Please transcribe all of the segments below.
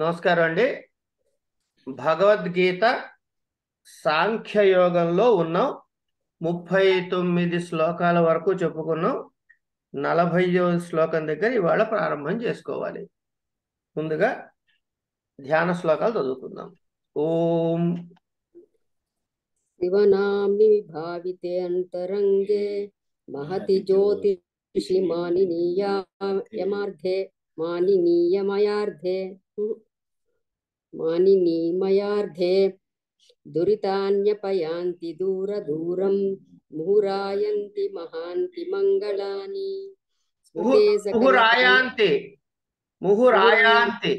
నమస్కారం అండి భగవద్గీత సాంఖ్యయోగంలో ఉన్నాం ముప్పై తొమ్మిది శ్లోకాల వరకు చెప్పుకున్నాం నలభై శ్లోకం దగ్గర ఇవాళ ప్రారంభం చేసుకోవాలి ముందుగా ధ్యాన శ్లోకాలు చదువుకుందాం ఓం శివనామి భావితే అంతరంగే మహతి జ్యోతిషి మానినీయమార్ధే మానినీయమయార్ధే मानिनीमयार्धे दुरितान्यपयान्ति दूरदूरं मुहुरायन्ति महान्ति मङ्गलानि मुहुरायान्ति मुहुरायान्ति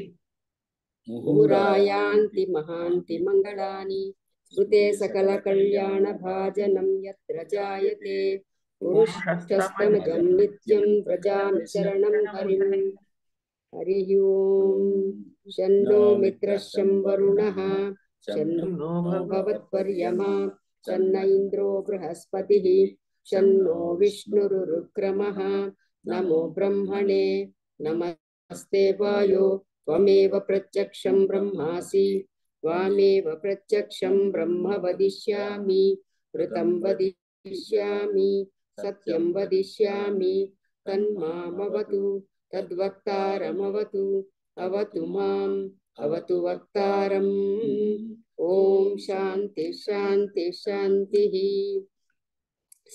मुहुरायान्ति महान्ति मङ्गलानि स्मृते सकलकल्याणभाजनं यत्र जायते नित्यं व्रजामि शरणं हरिं हरिः ओम् शनो मित्रशम्वरुणः शन्नो भगवत्पर्यमा शन्न इन्द्रो बृहस्पतिः शन्नो विष्णुरुक्रमः नमो ब्रह्मणे नमस्ते वायो त्वमेव प्रत्यक्षं ब्रह्मासि त्वामेव प्रत्यक्षं ब्रह्म वदिष्यामि कृतं वदिष्यामि सत्यं वदिष्यामि तन्मामवतु तद्वक्तारमवतु अवतु माम् अवतु वक्तारम् ॐ शान्ति शान्ति शान्तिः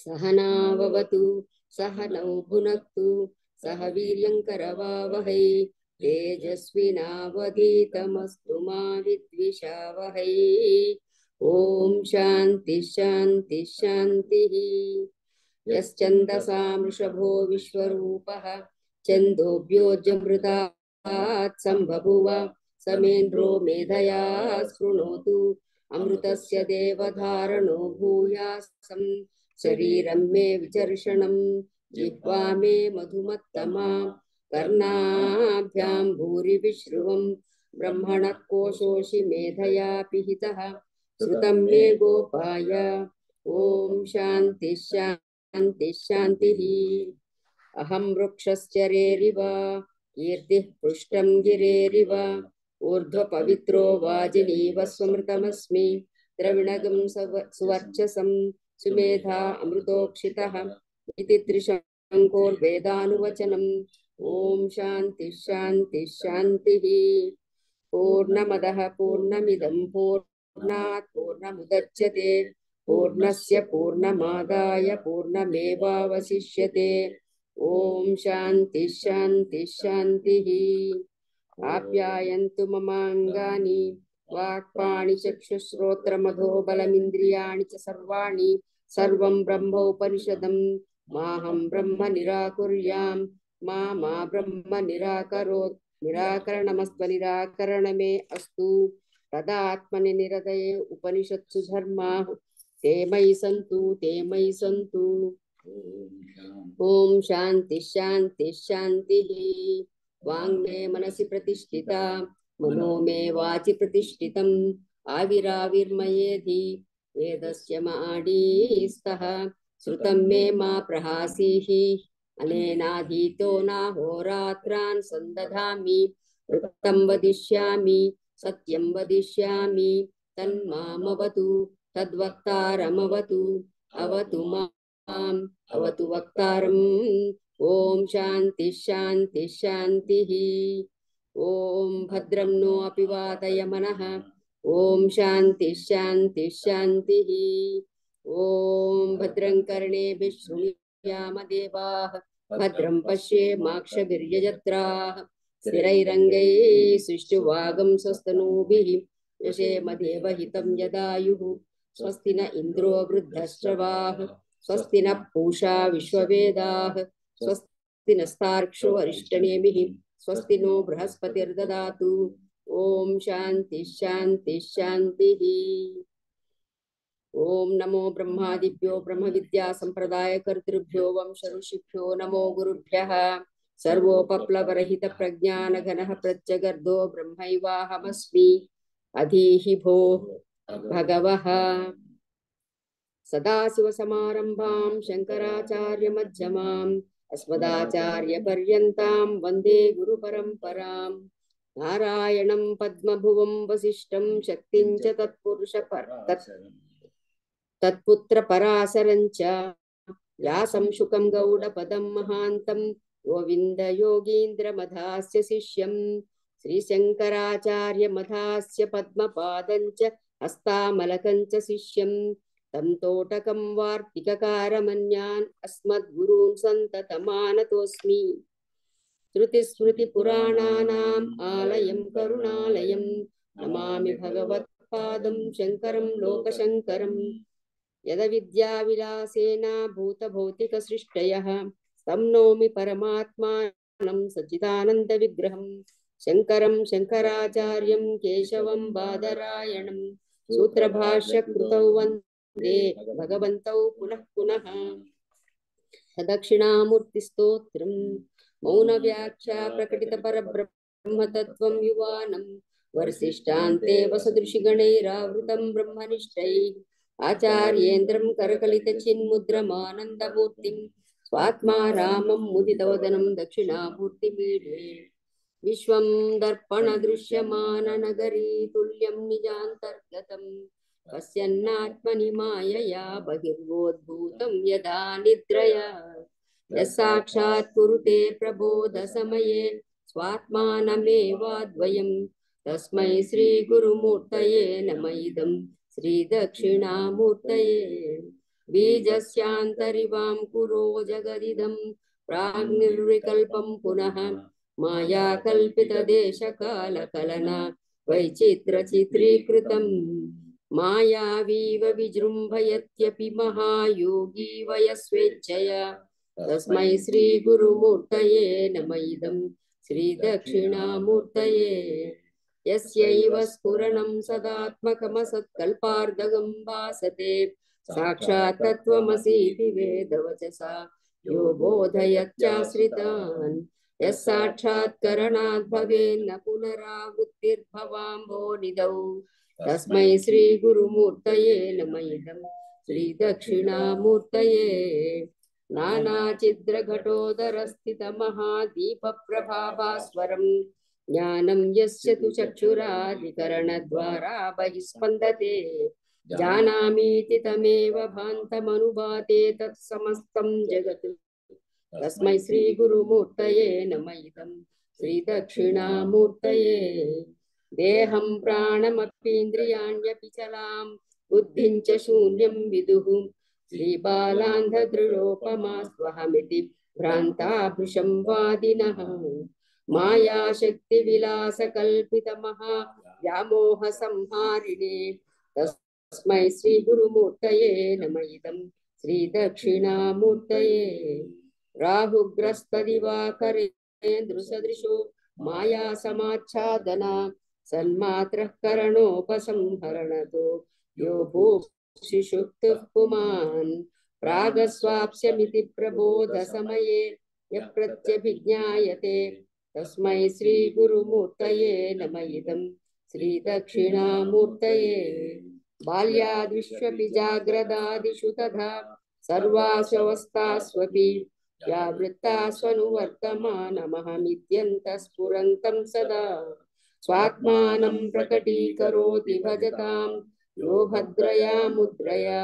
सहनावतु सहनौ भुनक्तु सह वीर्यङ्करवावहै तेजस्विनावधीतमस्तु मा विद्विषावहै ॐ शान्ति शान्ति शान्तिः यश्चन्दसा विश्वरूपः छन्दोभ्योजमृता सम्बभुव समेन्द्रो मेधया शृणोतु अमृतस्य देवधारणो भूयासं शरीर मे विचर्षण जिह्वा मे मधुमत्तमा कर्णाभ्यां विश्रुव ब्रह्मण कोशोषि मेधया पिहिता श्रुत मे गोपाय शांति शांति शांति अहम वृक्षश्चरेरिव कीर्तिः पृष्ठं गिरेरिव ऊर्ध्वपवित्रो वाजिनी स्वमृतमस्मि द्रविणगं सुवर्चस सुमेधा अमृतोक्षितः इति त्रिशङ्कोर्वेदानुवचनम् ॐ शान्तिः शान्तिः शान्तिः पूर्णमदः पूर्णमिदं पूर्णात् पूर्णस्य पूर्णमादाय पूर्णमेवावशिष्यते ओम शांति शांति शांति आप्यायन्तु ममाङ्गानि वाक्पाणि चक्षुश्रोत्रमधो बलमिन्द्रियाणि चर्वाणी सर्व सर्वं ब्रह्मोपनिषदं माहं ब्रह्म निराकुर्यां मा मा ब्रह्म निराकरोत् निराकरणमस्त्व निराकरणमे अस्तु तदात्मनि निरदये उपनिषत्सु धर्मा ते मयि सन्त ते मयि सन्त ओम शांति शांति शांति वांग में मनसि प्रतिष्ठिता मनो मे वाचि आविराविर्मये धी वेदस्य माडीस्तः श्रुतं मे मा प्रहासीः अनेनाधीतो नाहोरात्रान् सन्दधामि वृत्तं वदिष्यामि सत्यं वदिष्यामि तन्मामवतु तद्वक्तारमवतु अवतु मा भवतु वक्तारम् ॐ शान्तिश्शान्तिश्शान्तिः ॐ भद्रं नो अपिवादय मनः ॐ शान्तिश्शान्तिश्शान्तिः ॐ भद्रं कर्णेभिः श्रुणुयामदेवाः भद्रं पश्येमाक्षभिर्यजत्राः स्थिरैरङ्गैः सुष्ठुवागं स्वस्तनूभिः यशेमदेवहितं यदायुः स्वस्ति न इन्द्रो वृद्धश्रवाः स्वस्ति न पूषा विश्वेदा स्वस्ति नस्तार्क्ष्यो अरिष्टने स्वस्ति नो शांति शांति शांति ओम नमो ब्रह्मादिभ्यो ब्रह्म वंश ऋषिभ्यो नमो प्रज्ञान घन प्रत्यगर्दो ब्रह्मस्मी अधी भो भगवः सदाशिवसमारम्भाम् शङ्कराचार्यमध्यमाम् अस्मदाचार्यपर्यन्ताम् वन्दे गुरुपरम्पराम् नारायणम् पद्मभुवम् वसिष्ठम् शक्तिम् च तत्पुरुषपर तत्पुत्रपरासरम् च व्यासम् शुकम् गौडपदम् महान्तम् गोविन्दयोगीन्द्रमधास्य शिष्यम् श्रीशङ्कराचार्यमधास्य पद्मपादम् च हस्तामलकम् च शिष्यम् तन्तोटकं वार्तिककारमन्यान् अस्मद्गुरून् सन्ततमानतोऽस्मि श्रुतिस्मृतिपुराणानाम् आलयं करुणालयं नमामि भगवत्पादं शङ्करं लोकशङ्करं यदविद्याविलासेन भूतभौतिकसृष्टयः तं परमात्मानं सच्चिदानन्दविग्रहं शङ्करं शङ्कराचार्यं केशवं बादरायणं सूत्रभाष्यकृतौ वन्दे ते भगवन्तौ पुनः पुनः सदक्षिणामूर्तिस्तोत्रम् मौनव्याख्या प्रकटितपरब्रह्मतत्त्वं युवानम् वरसिष्ठान्ते वसदृशिगणैरावृतं ब्रह्मनिष्ठैः आचार्येन्द्रं करकलितचिन्मुद्रमानन्दमूर्तिं स्वात्मा रामं मुदितवदनं दक्षिणामूर्तिमीडे विश्वं दर्पणदृश्यमाननगरी तुल्यं निजान्तर्गतम् पश्यन्नात्मनि मायया बहिर्वोद्भूतं यदा निद्रया यः साक्षात् कुरुते प्रबोधसमये स्वात्मानमेवाद्वयं तस्मै श्रीगुरुमूर्तये नम इदं श्रीदक्षिणामूर्तये बीजस्यान्तरिवां कुरो जगदिदं प्राग्निर्विकल्पं पुनः मायाकल्पितदेशकालकलना वैचित्रचित्रीकृतम् मायावीव विजृम्भयत्यपि महायोगी वयस्वेच्छया तस्मै श्रीगुरुमूर्तये नम इदं श्रीदक्षिणामूर्तये यस्यैव स्फुरणं सदात्मकमसत्कल्पार्धगं भासते साक्षात् तत्त्वमसीति वेदवचसा यो बोधयत्याश्रितान् यः साक्षात्करणाद्भवेन्न पुनरावृत्तिर्भवाम्बो श्री श्रीगुरुमूर्तये नम स्थित महादीप प्रभास्वर ज्ञानं यस्य तु चक्षुराधिकरणद्वारा बहिस्पन्दते जानामीति तमेव तत्समस्त जगत तस्म श्री श्रीगुरुमूर्तये नम इदं श्रीदक्षिणामूर्तये देहं प्राणमप्येन्द्रियाण्यपि चलां बुद्धिं च शून्यं विदुः श्रीबालान्धदृढोपमा स्वहमिति भ्रान्ताभृशं वादिनः मायाशक्तिविलासकल्पितमहा व्यामोहसंहारिणे तस्मै श्रीगुरुमूर्तये नम इदं श्रीदक्षिणामूर्तये राहुग्रस्तदिवाकरेन्द्रुसदृशो मायासमाच्छादना सन्मात्रः तो यो भूक्षिषुक्तः पुमान् प्रागस्वाप्स्यमिति प्रबोधसमये यः प्रत्यभिज्ञायते तस्मै श्रीगुरुमूर्तये नम इदम श्रीदक्षिणामूर्तये बाल्याद्विष्वपि जाग्रदादिषु तथा सर्वास्वस्थास्वपि व्यावृत्ता स्वनुवर्तमानमहमित्यन्तः स्फुरन्तं सदा स्वात्मानं प्रकटीकरोति भजतां यो भद्रया मुद्रया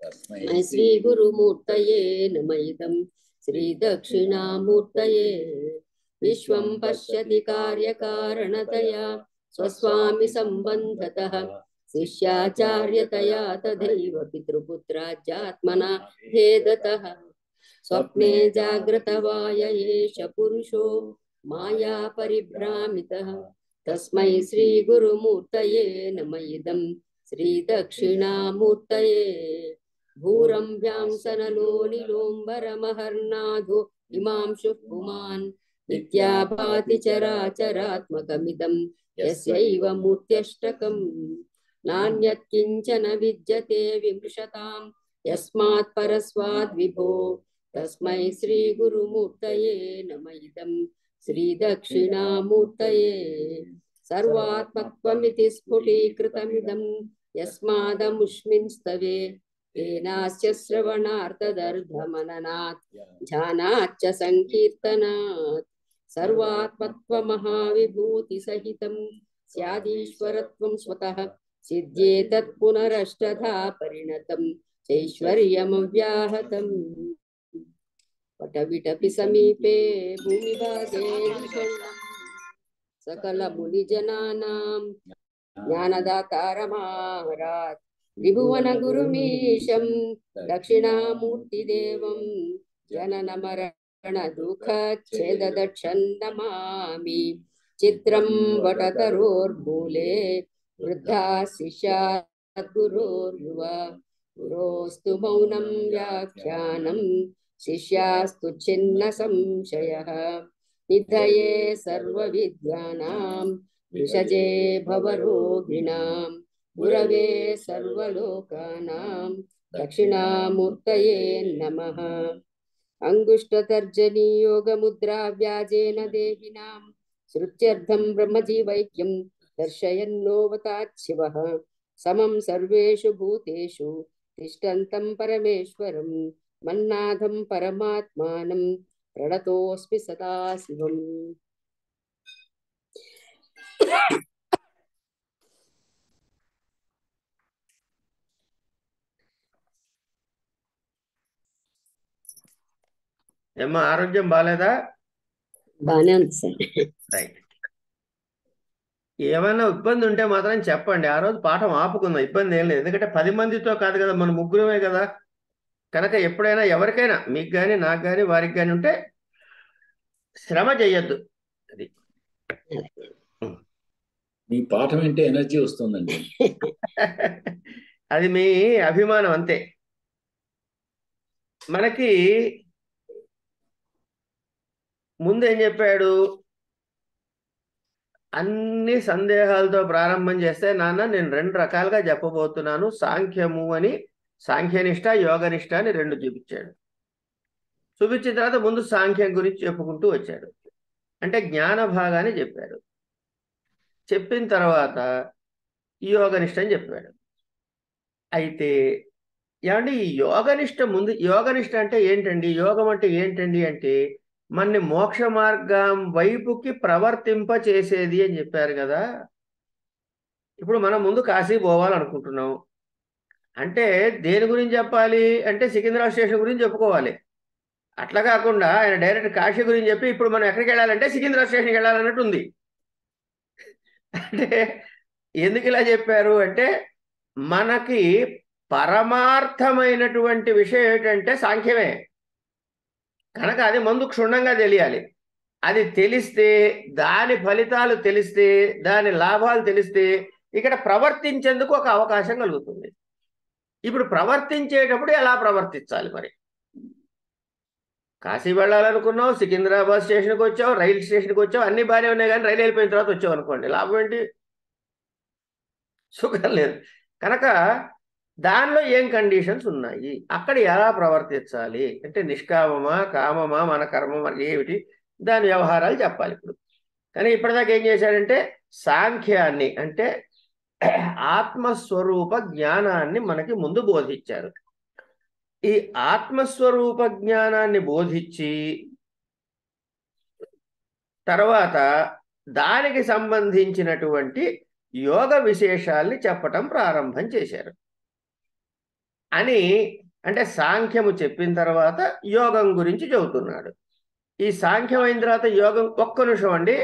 तस्मै श्रीगुरुमूर्तये नमैदं श्रीदक्षिणामूर्तये विश्वं पश्यति कार्यकारणतया संबंधत शिष्याचार्यतया तथा पितृपुत्राज्यात्मना भेदतः स्वप्ने जाग्रतवाय एष पुरुषो माया परिभ्रामितः तस्मै श्रीगुरुमूर्तये नम इदं श्रीदक्षिणामूर्तये भूरम्भ्यां सनलो निलोम्बरमहर्नाधो इमांशुः पुमान् नित्याभाति चराचरात्मकमिदं यस्यैव विद्यते विमृशताम् यस्मात् तस्मै श्रीगुरुमूर्तये नम इदम् श्री श्रीदक्षिणामूर्तये सर्वात्मत्वमिति स्फुटीकृतमिदं यस्मादमुष्मिंस्तवे येनास्य श्रवणार्थदर्धमननात् ध्यानाच्च सङ्कीर्तनात् सर्वात्मत्वमहाविभूतिसहितं स्यादीश्वरत्वं स्वतः सिद्ध्येतत् पुनरष्टधा परिणतं चैश्वर्यमव्याहतम् पटविटपि समीपे भूमिभागे सकलमुनिजनानां ज्ञानदातारमाहरात् त्रिभुवनगुरुमीशं दक्षिणामूर्तिदेवं जननमरणदुःखच्छेदक्षन् नमामि चित्रं वटतरोर्मूले वृद्धाशिषाद्गुरोर्युव गुरोस्तु मौनं व्याख्यानम् शिष्यास्तु छिन्न संशय निधये सर्व सर्वविद्यानां विषजे भवरोगिणां गुरवे सर्वलोकानां दक्षिणामूर्तये नमः अङ्गुष्ठतर्जनी योगमुद्रा व्याजेन देहिनां श्रुत्यर्थं ब्रह्मजीवैक्यं दर्शयन्नोऽवताच्छिवः समं सर्वेषु भूतेषु तिष्ठन्तं परमेश्वरम् మన్నాథం పరమాత్మానం ప్రణతోస్మి సదాశివం ఏమ్మా ఆరోగ్యం బాగాలేదా బానే ఉంది సార్ ఏమైనా ఇబ్బంది ఉంటే మాత్రం చెప్పండి ఆ రోజు పాఠం ఆపుకుందాం ఇబ్బంది ఏం లేదు ఎందుకంటే పది మందితో కాదు కదా మన ముగ్గురమే కదా కనుక ఎప్పుడైనా ఎవరికైనా మీకు కానీ నాకు కానీ వారికి కానీ ఉంటే శ్రమ చేయొద్దు అది మీ పాఠం అంటే ఎనర్జీ వస్తుందండి అది మీ అభిమానం అంతే మనకి ముందేం చెప్పాడు అన్ని సందేహాలతో ప్రారంభం చేస్తే నాన్న నేను రెండు రకాలుగా చెప్పబోతున్నాను సాంఖ్యము అని సాంఖ్యనిష్ట యోగనిష్ట అని రెండు చూపించాడు చూపించిన తర్వాత ముందు సాంఖ్యం గురించి చెప్పుకుంటూ వచ్చాడు అంటే జ్ఞాన భాగాన్ని చెప్పాడు చెప్పిన తర్వాత యోగనిష్ట అని చెప్పాడు అయితే ఏమంటే ఈ యోగనిష్ట ముందు యోగనిష్ట అంటే ఏంటండి యోగం అంటే ఏంటండి అంటే మన్ని మోక్ష మార్గం వైపుకి ప్రవర్తింప చేసేది అని చెప్పారు కదా ఇప్పుడు మనం ముందు కాశీ పోవాలనుకుంటున్నాం అంటే దేని గురించి చెప్పాలి అంటే సికింద్రాబాద్ స్టేషన్ గురించి చెప్పుకోవాలి అట్లా కాకుండా ఆయన డైరెక్ట్ కాశీ గురించి చెప్పి ఇప్పుడు మనం ఎక్కడికి వెళ్ళాలంటే సికింద్రాబాద్ స్టేషన్కి వెళ్ళాలన్నట్టు ఉంది అంటే ఎందుకు ఇలా చెప్పారు అంటే మనకి పరమార్థమైనటువంటి విషయం ఏంటంటే సాంఖ్యమే కనుక అది ముందు క్షుణ్ణంగా తెలియాలి అది తెలిస్తే దాని ఫలితాలు తెలిస్తే దాని లాభాలు తెలిస్తే ఇక్కడ ప్రవర్తించేందుకు ఒక అవకాశం కలుగుతుంది ఇప్పుడు ప్రవర్తించేటప్పుడు ఎలా ప్రవర్తించాలి మరి కాశీ వెళ్ళాలనుకున్నావు సికింద్రాబాద్ స్టేషన్కి వచ్చావు రైలు స్టేషన్కి వచ్చావు అన్ని బాగానే ఉన్నాయి కానీ రైలు వెళ్ళిపోయిన తర్వాత వచ్చావు అనుకోండి లాభం ఏంటి సుఖం లేదు కనుక దానిలో ఏం కండిషన్స్ ఉన్నాయి అక్కడ ఎలా ప్రవర్తించాలి అంటే నిష్కామమా కామమా మన కర్మ ఏమిటి దాని వ్యవహారాలు చెప్పాలి ఇప్పుడు కానీ ఇప్పటిదాకా ఏం చేశాడంటే సాంఖ్యాన్ని అంటే ఆత్మస్వరూప జ్ఞానాన్ని మనకి ముందు బోధించారు ఈ ఆత్మస్వరూప జ్ఞానాన్ని బోధించి తర్వాత దానికి సంబంధించినటువంటి యోగ విశేషాల్ని చెప్పటం ప్రారంభం చేశారు అని అంటే సాంఖ్యము చెప్పిన తర్వాత యోగం గురించి చెబుతున్నాడు ఈ సాంఖ్యం అయిన తర్వాత యోగం ఒక్క నిమిషం అండి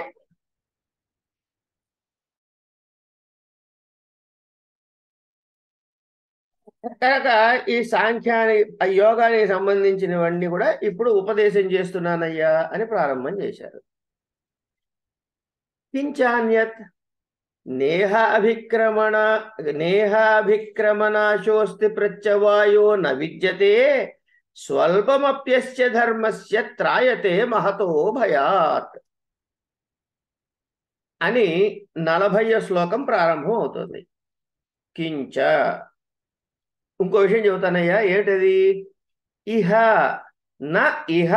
కనుక ఈ సాంఖ్యాని యోగానికి సంబంధించినవన్నీ కూడా ఇప్పుడు ఉపదేశం చేస్తున్నానయ్యా అని ప్రారంభం చేశారు కించాన్యత్ నేహాభిక్రమణ అభిక్రమణాశోస్తి ప్రత్యవాయో న విద్యతే స్వల్పమప్యస్య ధర్మస్య త్రాయతే మహతో భయాత్ అని నలభయ శ్లోకం ప్రారంభం అవుతుంది కించ ఇంకో విషయం చెబుతానయ్యా ఏంటది ఇహ నా ఇహ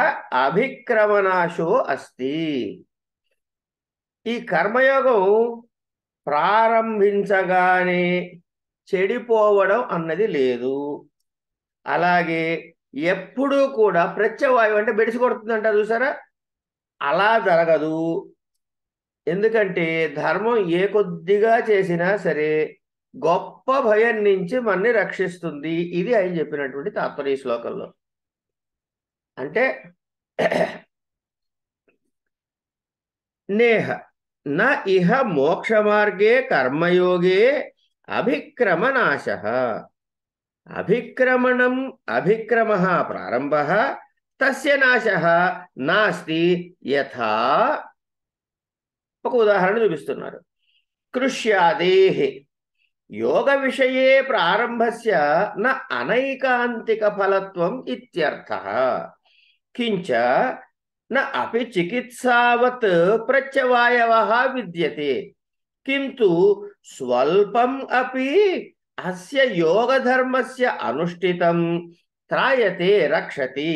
అభిక్రమనాశో అస్తి ఈ కర్మయోగం ప్రారంభించగానే చెడిపోవడం అన్నది లేదు అలాగే ఎప్పుడూ కూడా ప్రత్యవాయువు అంటే బెడిసి కొడుతుందంట చూసారా అలా జరగదు ఎందుకంటే ధర్మం ఏ కొద్దిగా చేసినా సరే గొప్ప భయం నుంచి మనని రక్షిస్తుంది ఇది ఆయన చెప్పినటువంటి తాత్పర్య శ్లోకంలో అంటే నేహ నా ఇహ మోక్ష మార్గే కర్మయోగే అభిక్రమనాశ అభిక్రమణం అభిక్రమ ప్రారంభ తస్య నాశ నాస్తి యథా ఒక ఉదాహరణ చూపిస్తున్నారు కృష్యాదేహి యోగ విషయే ప్రారంభస్య న అనైకాంతిక ఫలత్వం ఇత్యర్థ కించ న అపి చికిత్సావత్ ప్రత్యవాయవ విద్యతే కింటు స్వల్పం అపి అస్య యోగధర్మస్య అనుష్ఠితం త్రాయతే రక్షతి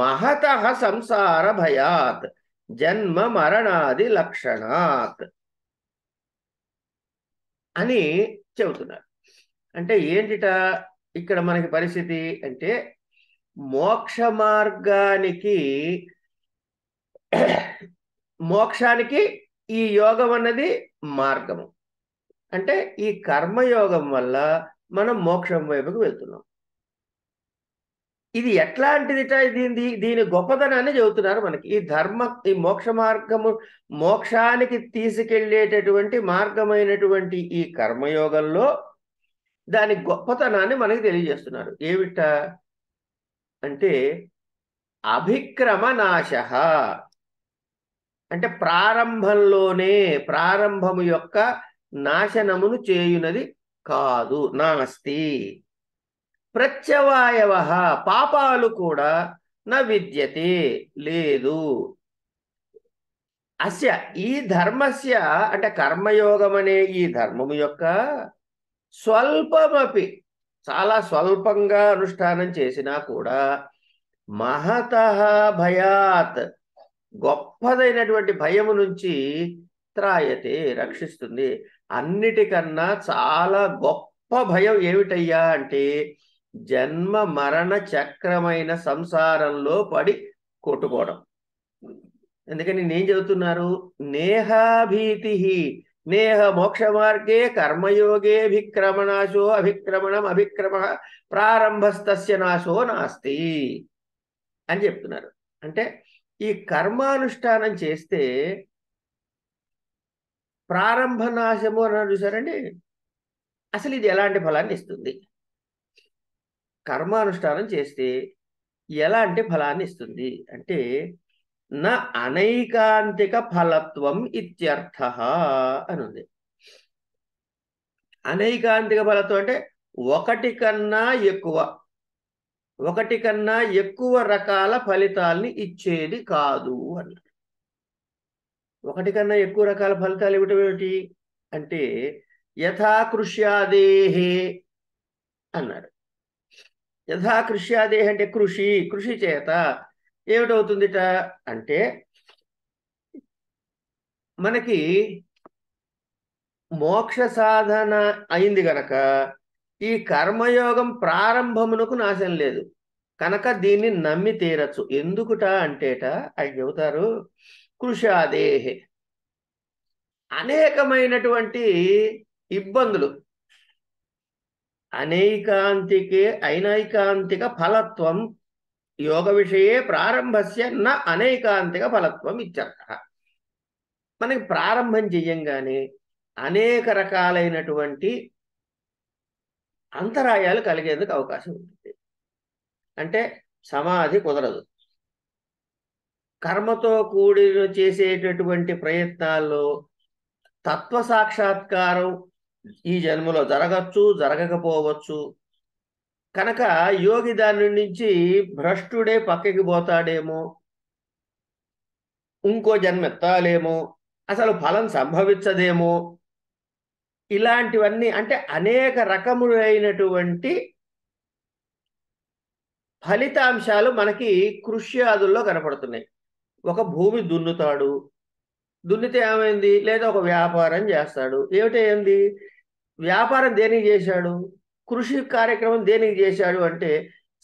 మహత సంసార భయాత్ జన్మ మరణాది లక్షణాత్ అని చెబుతున్నారు అంటే ఏంటిట ఇక్కడ మనకి పరిస్థితి అంటే మోక్ష మార్గానికి మోక్షానికి ఈ యోగం అన్నది మార్గము అంటే ఈ కర్మయోగం వల్ల మనం మోక్షం వైపుకు వెళ్తున్నాం ఇది ఎట్లాంటిదిట దీని దీని గొప్పతనాన్ని చెబుతున్నారు మనకి ఈ ధర్మ ఈ మోక్ష మార్గము మోక్షానికి తీసుకెళ్లేటటువంటి మార్గమైనటువంటి ఈ కర్మయోగంలో దాని గొప్పతనాన్ని మనకి తెలియజేస్తున్నారు ఏమిట అంటే అభిక్రమ నాశ అంటే ప్రారంభంలోనే ప్రారంభము యొక్క నాశనమును చేయునది కాదు నాస్తి ప్రత్యవాయవ పాపాలు కూడా న విద్యతే లేదు అస్య ఈ ధర్మస్య అంటే కర్మయోగం అనే ఈ ధర్మము యొక్క స్వల్పమపి చాలా స్వల్పంగా అనుష్ఠానం చేసినా కూడా మహత భయాత్ గొప్పదైనటువంటి భయము నుంచి త్రాయతే రక్షిస్తుంది అన్నిటికన్నా చాలా గొప్ప భయం ఏమిటయ్యా అంటే జన్మ మరణ చక్రమైన సంసారంలో పడి కొట్టుకోవడం ఎందుకని నేను చెబుతున్నారు నేహాభీతి నేహ మోక్ష మార్గే కర్మయోగే అభిక్రమణాశో అభిక్రమణం అభిక్రమ ప్రారంభస్తస్య నాశో నాస్తి అని చెప్తున్నారు అంటే ఈ కర్మానుష్ఠానం చేస్తే ప్రారంభ నాశము అన్నారు చూసారండి అసలు ఇది ఎలాంటి ఫలాన్ని ఇస్తుంది కర్మానుష్ఠానం చేస్తే ఎలాంటి ఫలాన్ని ఇస్తుంది అంటే నా అనైకాంతిక ఫలత్వం ఇత్యర్థ అని ఉంది అనైకాంతిక ఫలత్వం అంటే ఒకటి కన్నా ఎక్కువ ఒకటి కన్నా ఎక్కువ రకాల ఫలితాల్ని ఇచ్చేది కాదు అన్నాడు ఒకటి కన్నా ఎక్కువ రకాల ఫలితాలు ఇవ్వటం ఏమిటి అంటే యథాకృష్యాదేహే అన్నాడు యథా కృష్యాదేహ అంటే కృషి కృషి చేత ఏమిటవుతుందిట అంటే మనకి మోక్ష సాధన అయింది గనక ఈ కర్మయోగం ప్రారంభమునకు నాశనం లేదు కనుక దీన్ని నమ్మి తీరచ్చు ఎందుకుట అంటేట ఆయన చెబుతారు కృషాదేహే అనేకమైనటువంటి ఇబ్బందులు అనైకాంతికే అనైకాంతిక ఫలత్వం యోగ విషయే ప్రారంభస్య న అనేకాంతిక ఫలత్వం ఇత్యర్థ మనకి ప్రారంభం చెయ్యంగానే అనేక రకాలైనటువంటి అంతరాయాలు కలిగేందుకు అవకాశం ఉంటుంది అంటే సమాధి కుదరదు కర్మతో కూడి చేసేటటువంటి ప్రయత్నాల్లో తత్వ సాక్షాత్కారం ఈ జన్మలో జరగచ్చు జరగకపోవచ్చు కనుక యోగి దాని నుంచి భ్రష్టుడే పక్కకి పోతాడేమో ఇంకో జన్మ ఎత్తాలేమో అసలు ఫలం సంభవించదేమో ఇలాంటివన్నీ అంటే అనేక రకములైనటువంటి ఫలితాంశాలు మనకి కృష్యాదుల్లో కనపడుతున్నాయి ఒక భూమి దున్నుతాడు దున్నితే ఏమైంది లేదా ఒక వ్యాపారం చేస్తాడు ఏమిటి వ్యాపారం దేనికి చేశాడు కృషి కార్యక్రమం దేనికి చేశాడు అంటే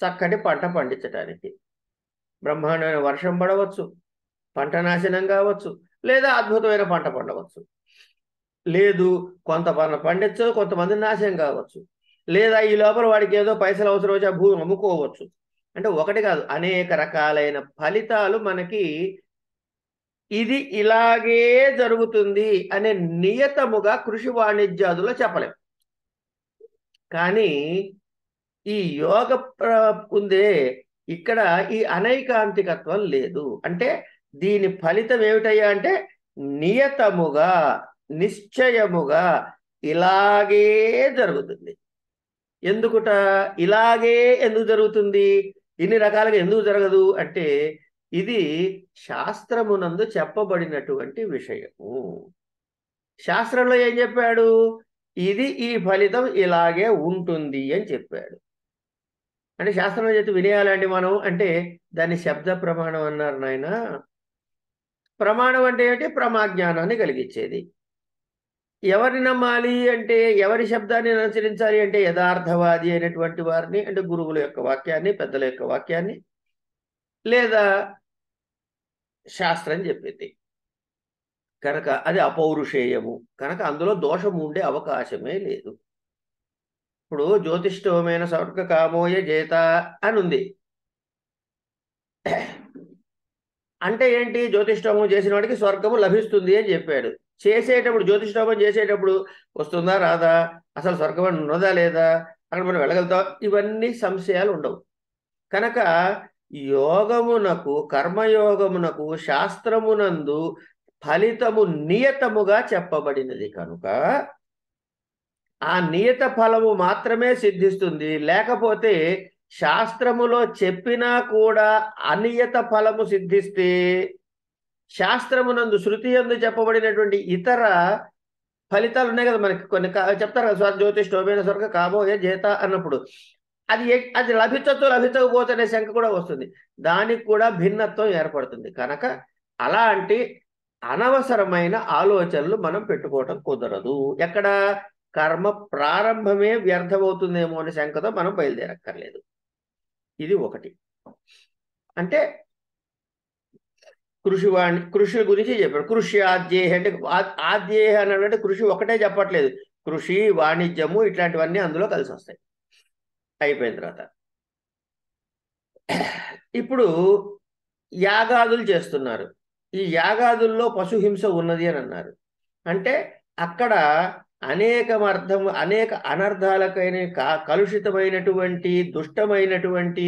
చక్కటి పంట పండించడానికి బ్రహ్మాండమైన వర్షం పడవచ్చు పంట నాశనం కావచ్చు లేదా అద్భుతమైన పంట పండవచ్చు లేదు కొంత పంట పండించదు కొంతమంది నాశనం కావచ్చు లేదా ఈ లోపల వాడికి ఏదో పైసలు అవసరం వచ్చి ఆ భూమి అమ్ముకోవచ్చు అంటే ఒకటి కాదు అనేక రకాలైన ఫలితాలు మనకి ఇది ఇలాగే జరుగుతుంది అనే నియతముగా కృషి వాణిజ్యాదులో చెప్పలేం కానీ ఈ యోగ ఉందే ఇక్కడ ఈ అనైకాంతికత్వం లేదు అంటే దీని ఫలితం ఏమిటయ్యా అంటే నియతముగా నిశ్చయముగా ఇలాగే జరుగుతుంది ఎందుకుట ఇలాగే ఎందుకు జరుగుతుంది ఇన్ని రకాలుగా ఎందుకు జరగదు అంటే ఇది శాస్త్రమునందు చెప్పబడినటువంటి విషయము శాస్త్రంలో ఏం చెప్పాడు ఇది ఈ ఫలితం ఇలాగే ఉంటుంది అని చెప్పాడు అంటే శాస్త్రంలో చెప్తే వినేయాలండి మనం అంటే దాన్ని శబ్ద ప్రమాణం అన్నారు నాయన ప్రమాణం అంటే ఏంటి ప్రమాజ్ఞానాన్ని కలిగించేది ఎవరిని నమ్మాలి అంటే ఎవరి శబ్దాన్ని అనుసరించాలి అంటే యథార్థవాది అయినటువంటి వారిని అంటే గురువుల యొక్క వాక్యాన్ని పెద్దల యొక్క వాక్యాన్ని లేదా శాస్త్రం చెప్పింది కనుక అది అపౌరుషేయము కనుక అందులో దోషము ఉండే అవకాశమే లేదు ఇప్పుడు జ్యోతిష్టమైన సవర్గ కామోయ జేత అని ఉంది అంటే ఏంటి జ్యోతిష్ఠోమం చేసిన వాడికి స్వర్గము లభిస్తుంది అని చెప్పాడు చేసేటప్పుడు జ్యోతిష్ఠోమం చేసేటప్పుడు వస్తుందా రాదా అసలు స్వర్గం ఉన్నదా లేదా అక్కడ మనం వెళ్ళగలుగుతాం ఇవన్నీ సంశయాలు ఉండవు కనుక యోగమునకు కర్మయోగమునకు శాస్త్రమునందు ఫలితము నియతముగా చెప్పబడినది కనుక ఆ నియత ఫలము మాత్రమే సిద్ధిస్తుంది లేకపోతే శాస్త్రములో చెప్పినా కూడా అనియత ఫలము సిద్ధిస్తే శాస్త్రమునందు శృతి ఎందు చెప్పబడినటువంటి ఇతర ఫలితాలు ఉన్నాయి కదా మనకి కొన్ని చెప్తారు కదా స్వర్ జ్యోతిష్ టోమైన స్వర్గ కాబోయే జేత అన్నప్పుడు అది అది లభించవచ్చు లభించకపోతేనే శంక కూడా వస్తుంది దానికి కూడా భిన్నత్వం ఏర్పడుతుంది కనుక అలాంటి అనవసరమైన ఆలోచనలు మనం పెట్టుకోవటం కుదరదు ఎక్కడ కర్మ ప్రారంభమే వ్యర్థమవుతుందేమో అనే శంకతో మనం బయలుదేరక్కర్లేదు ఇది ఒకటి అంటే కృషి వాణి కృషి గురించి చెప్పాడు కృషి ఆద్యేహ అంటే ఆద్యేహ అంటే కృషి ఒకటే చెప్పట్లేదు కృషి వాణిజ్యము ఇట్లాంటివన్నీ అందులో కలిసి వస్తాయి అయిపోయిన తర్వాత ఇప్పుడు యాగాదులు చేస్తున్నారు ఈ యాగాదుల్లో పశుహింస ఉన్నది అని అన్నారు అంటే అక్కడ అనేక అర్థం అనేక అనర్థాలకైన కలుషితమైనటువంటి దుష్టమైనటువంటి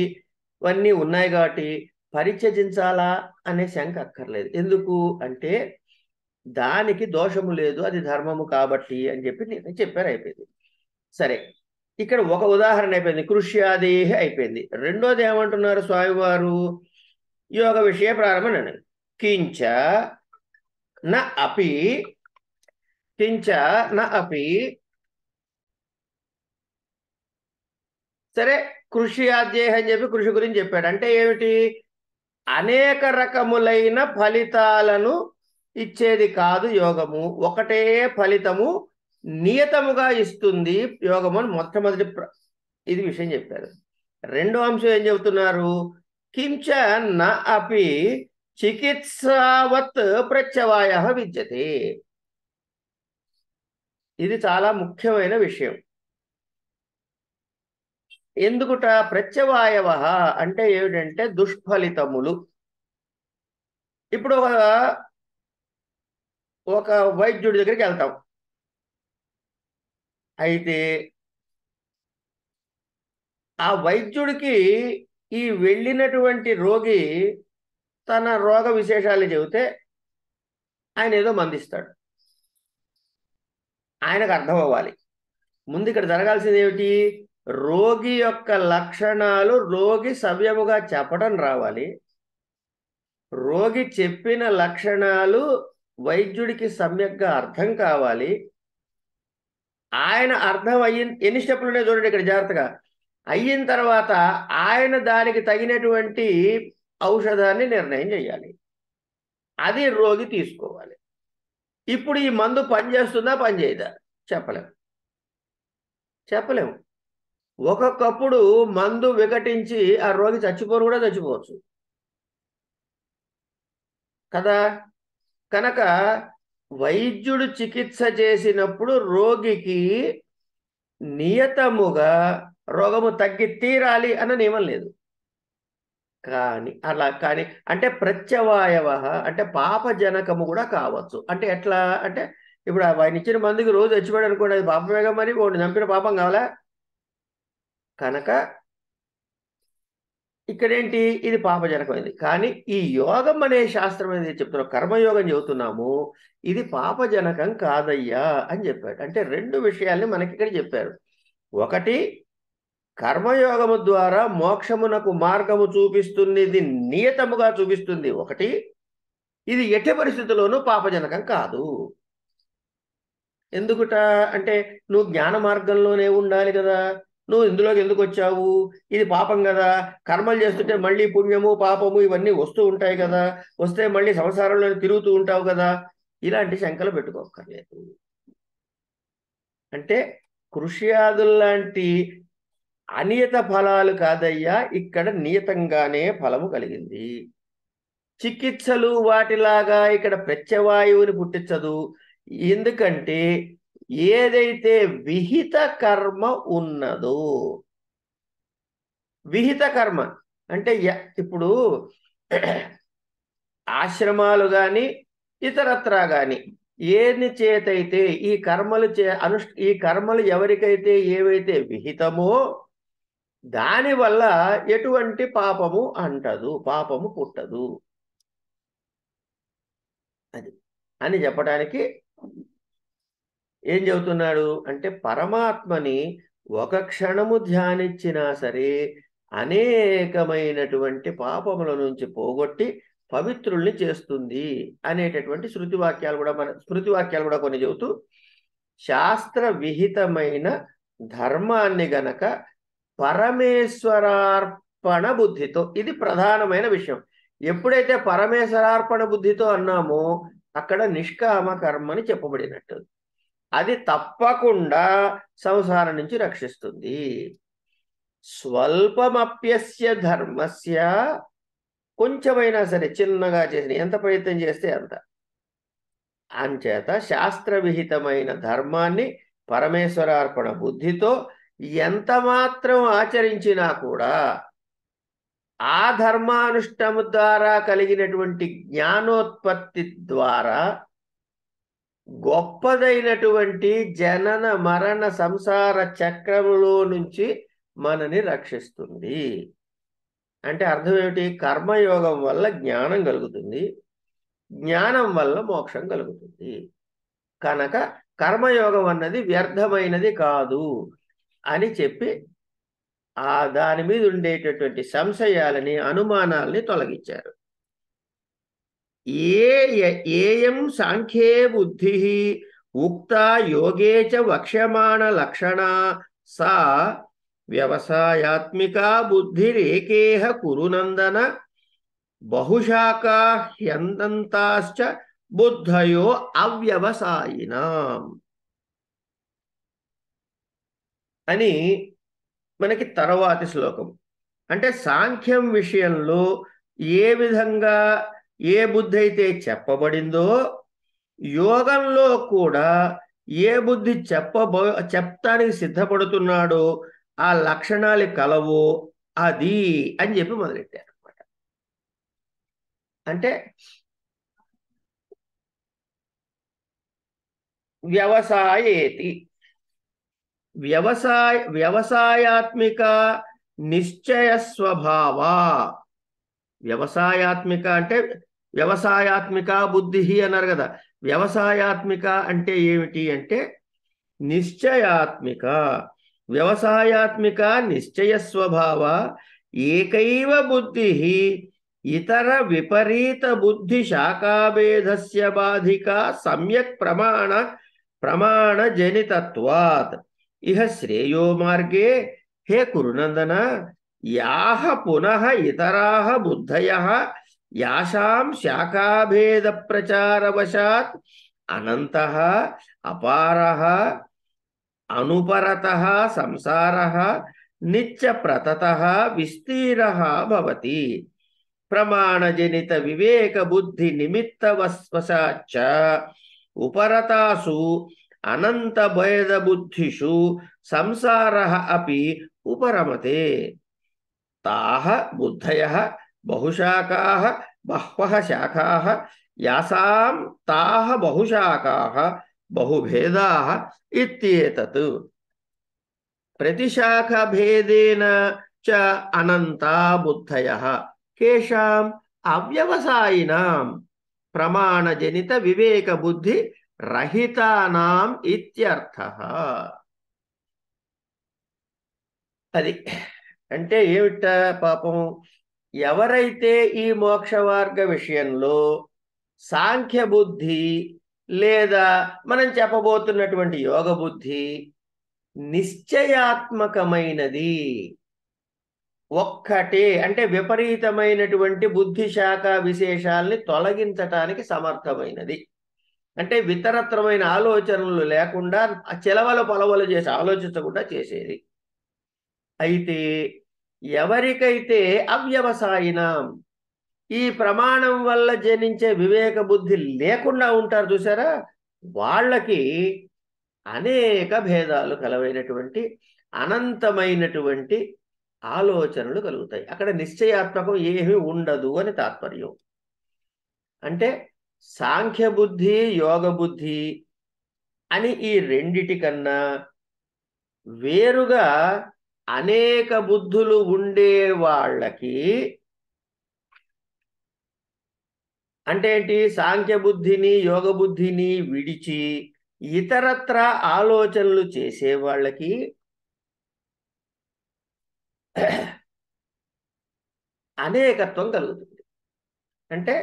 ఇవన్నీ ఉన్నాయి కాబట్టి పరిచయించాలా అనే శంక అక్కర్లేదు ఎందుకు అంటే దానికి దోషము లేదు అది ధర్మము కాబట్టి అని చెప్పి నేను చెప్పారు అయిపోయింది సరే ఇక్కడ ఒక ఉదాహరణ అయిపోయింది కృష్యాది అయిపోయింది రెండోది ఏమంటున్నారు స్వామివారు యోగ విషయ ప్రారంభం కించ నా అపి కించ నా అపి సరే కృషి అధ్యాయం అని చెప్పి కృషి గురించి చెప్పాడు అంటే ఏమిటి అనేక రకములైన ఫలితాలను ఇచ్చేది కాదు యోగము ఒకటే ఫలితము నియతముగా ఇస్తుంది యోగము అని మొట్టమొదటి ఇది విషయం చెప్పారు రెండో అంశం ఏం చెబుతున్నారు కించ నా అపి చికిత్సావత్ ప్రత్యవాయ విద్యతే ఇది చాలా ముఖ్యమైన విషయం ఎందుకుట ప్రత్యవాయవ అంటే ఏమిటంటే దుష్ఫలితములు ఇప్పుడు ఒక వైద్యుడి దగ్గరికి వెళ్తాం అయితే ఆ వైద్యుడికి ఈ వెళ్ళినటువంటి రోగి తన రోగ విశేషాలు చెబితే ఆయన ఏదో మందిస్తాడు ఆయనకు అర్థం అవ్వాలి ముందు ఇక్కడ జరగాల్సింది ఏమిటి రోగి యొక్క లక్షణాలు రోగి సవ్యముగా చెప్పడం రావాలి రోగి చెప్పిన లక్షణాలు వైద్యుడికి సమ్యక్గా అర్థం కావాలి ఆయన అర్థం అయ్యి ఎన్ని స్టెప్లు ఉన్నాయి చూడండి ఇక్కడ జాగ్రత్తగా అయిన తర్వాత ఆయన దానికి తగినటువంటి ఔషధాన్ని నిర్ణయం చేయాలి అది రోగి తీసుకోవాలి ఇప్పుడు ఈ మందు పనిచేస్తుందా పనిచేయదా చెప్పలేము చెప్పలేము ఒక్కొక్కప్పుడు మందు వికటించి ఆ రోగి చచ్చిపోరు కూడా చచ్చిపోవచ్చు కదా కనుక వైద్యుడు చికిత్స చేసినప్పుడు రోగికి నియతముగా రోగము తగ్గి తీరాలి అన్న నియమం లేదు కానీ అలా కానీ అంటే ప్రత్యవాయవ అంటే పాపజనకము కూడా కావచ్చు అంటే ఎట్లా అంటే ఇప్పుడు ఆయన ఇచ్చిన మందుకి రోజు వచ్చిపోయాడు అనుకోండి అది పాపమేగా మరి వాడిని చంపిన పాపం కావాలా కనుక ఇక్కడేంటి ఇది పాపజనకమైంది కానీ ఈ యోగం అనే శాస్త్రం అనేది చెప్తున్నాం కర్మయోగం చెబుతున్నాము ఇది పాపజనకం కాదయ్యా అని చెప్పాడు అంటే రెండు విషయాల్ని మనకి ఇక్కడ చెప్పారు ఒకటి కర్మయోగము ద్వారా మోక్షమునకు మార్గము చూపిస్తుంది ఇది నియతముగా చూపిస్తుంది ఒకటి ఇది ఎట్టి పరిస్థితుల్లోనూ పాపజనకం కాదు ఎందుకుట అంటే నువ్వు జ్ఞాన మార్గంలోనే ఉండాలి కదా నువ్వు ఇందులోకి ఎందుకు వచ్చావు ఇది పాపం కదా కర్మలు చేస్తుంటే మళ్ళీ పుణ్యము పాపము ఇవన్నీ వస్తూ ఉంటాయి కదా వస్తే మళ్ళీ సంసారంలో తిరుగుతూ ఉంటావు కదా ఇలాంటి శంకలు పెట్టుకోకర్లేదు అంటే కృషియాదులు లాంటి అనియత ఫలాలు కాదయ్యా ఇక్కడ నియతంగానే ఫలము కలిగింది చికిత్సలు వాటిలాగా ఇక్కడ ప్రత్యవాయువుని పుట్టించదు ఎందుకంటే ఏదైతే విహిత కర్మ ఉన్నదో విహిత కర్మ అంటే ఇప్పుడు ఆశ్రమాలు కానీ ఇతరత్రా కానీ ఏని చేతైతే ఈ కర్మలు చే అను ఈ కర్మలు ఎవరికైతే ఏవైతే విహితమో దానివల్ల ఎటువంటి పాపము అంటదు పాపము పుట్టదు అది అని చెప్పడానికి ఏం చెబుతున్నాడు అంటే పరమాత్మని ఒక క్షణము ధ్యానించినా సరే అనేకమైనటువంటి పాపముల నుంచి పోగొట్టి పవిత్రుల్ని చేస్తుంది అనేటటువంటి శృతి వాక్యాలు కూడా మన స్మృతి వాక్యాలు కూడా కొన్ని చెబుతూ శాస్త్ర విహితమైన ధర్మాన్ని గనక పరమేశ్వరార్పణ బుద్ధితో ఇది ప్రధానమైన విషయం ఎప్పుడైతే పరమేశ్వరార్పణ బుద్ధితో అన్నామో అక్కడ నిష్కామ కర్మని చెప్పబడినట్టు అది తప్పకుండా సంసారం నుంచి రక్షిస్తుంది స్వల్పమప్యస్య ధర్మస్య కొంచెమైనా సరే చిన్నగా చేసిన ఎంత ప్రయత్నం చేస్తే అంత అంచేత శాస్త్రవిహితమైన ధర్మాన్ని పరమేశ్వరార్పణ బుద్ధితో ఎంత మాత్రం ఆచరించినా కూడా ఆ ధర్మానుష్ఠము ద్వారా కలిగినటువంటి జ్ఞానోత్పత్తి ద్వారా గొప్పదైనటువంటి జనన మరణ సంసార చక్రములో నుంచి మనని రక్షిస్తుంది అంటే అర్థం ఏమిటి కర్మయోగం వల్ల జ్ఞానం కలుగుతుంది జ్ఞానం వల్ల మోక్షం కలుగుతుంది కనుక కర్మయోగం అన్నది వ్యర్థమైనది కాదు అని చెప్పి ఆ దాని మీద ఉండేటటువంటి సంశయాలని అనుమానాలని తొలగించారు ఏయం సాంఖ్యే బుద్ధి ఉక్త యోగే చ వక్ష్యమాణ లక్షణ సా వ్యవసాయాత్మిక బుద్ధిరేకేహ కురునందన బహుశాఖా హ్యందంతాశ్చ బుద్ధయో అవ్యవసాయిన అని మనకి తర్వాతి శ్లోకం అంటే సాంఖ్యం విషయంలో ఏ విధంగా ఏ బుద్ధి అయితే చెప్పబడిందో యోగంలో కూడా ఏ బుద్ధి చెప్పబో చెప్తానికి సిద్ధపడుతున్నాడో ఆ లక్షణాలు కలవు అది అని చెప్పి మొదలెట్టారు అనమాట అంటే వ్యవసాయేతి వ్యవసాయ వ్యవసాయాత్మిక నిశ్చయ స్వభావ వ్యవసాయాత్మిక అంటే వ్యవసాయాత్మిక బుద్ధి అన్నారు కదా వ్యవసాయాత్మిక అంటే ఏమిటి అంటే నిశ్చయాత్మిక వ్యవసాయాత్మిక నిశ్చయ స్వభావ ఏకైవ బుద్ధి ఇతర విపరీత బుద్ధి శాఖాభేదస్య బాధిక సమ్యక్ ప్రమాణ ప్రమాణజనితత్వాత్ ఇహ శ్రేయో మార్గే హే కురునందన याः पुनः इतराः बुद्धयः यासां शाखाभेदप्रचारवशात् अनन्तः अपारः अनुपरतः संसारः नित्यप्रततः विस्तीरः भवति प्रमाणजनितविवेकबुद्धिनिमित्तवस्वसाच्च उपरतासु अनंत अनन्तभेदबुद्धिषु संसारः अपि उपरमते తాహ బుద్ధయ బహుశాఖా బహ్వ శాఖా యాసాం తాహ బహుశాఖా బహుభేదా ఇత్యేతత్ ప్రతిశాఖభేదేన చ అనంతా బుద్ధయ కేషాం అవ్యవసాయినాం ప్రమాణజనిత వివేక బుద్ధి రహితానాం ఇత్యర్థ అది అంటే ఏమిట పాపం ఎవరైతే ఈ మోక్ష మార్గ విషయంలో సాంఖ్య బుద్ధి లేదా మనం చెప్పబోతున్నటువంటి యోగ బుద్ధి నిశ్చయాత్మకమైనది ఒక్కటే అంటే విపరీతమైనటువంటి బుద్ధి శాఖ విశేషాల్ని తొలగించటానికి సమర్థమైనది అంటే వితరత్రమైన ఆలోచనలు లేకుండా చెలవల పొలవలు చేసి ఆలోచించకుండా చేసేది అయితే ఎవరికైతే అవ్యవసాయిన ఈ ప్రమాణం వల్ల జనించే వివేక బుద్ధి లేకుండా ఉంటారు చూసారా వాళ్ళకి అనేక భేదాలు కలవైనటువంటి అనంతమైనటువంటి ఆలోచనలు కలుగుతాయి అక్కడ నిశ్చయాత్మకం ఏమీ ఉండదు అని తాత్పర్యం అంటే సాంఖ్య బుద్ధి యోగ బుద్ధి అని ఈ రెండిటి కన్నా వేరుగా అనేక బుద్ధులు ఉండే వాళ్ళకి అంటే ఏంటి సాంఖ్య బుద్ధిని యోగ బుద్ధిని విడిచి ఇతరత్ర ఆలోచనలు చేసే వాళ్ళకి అనేకత్వం కలుగుతుంది అంటే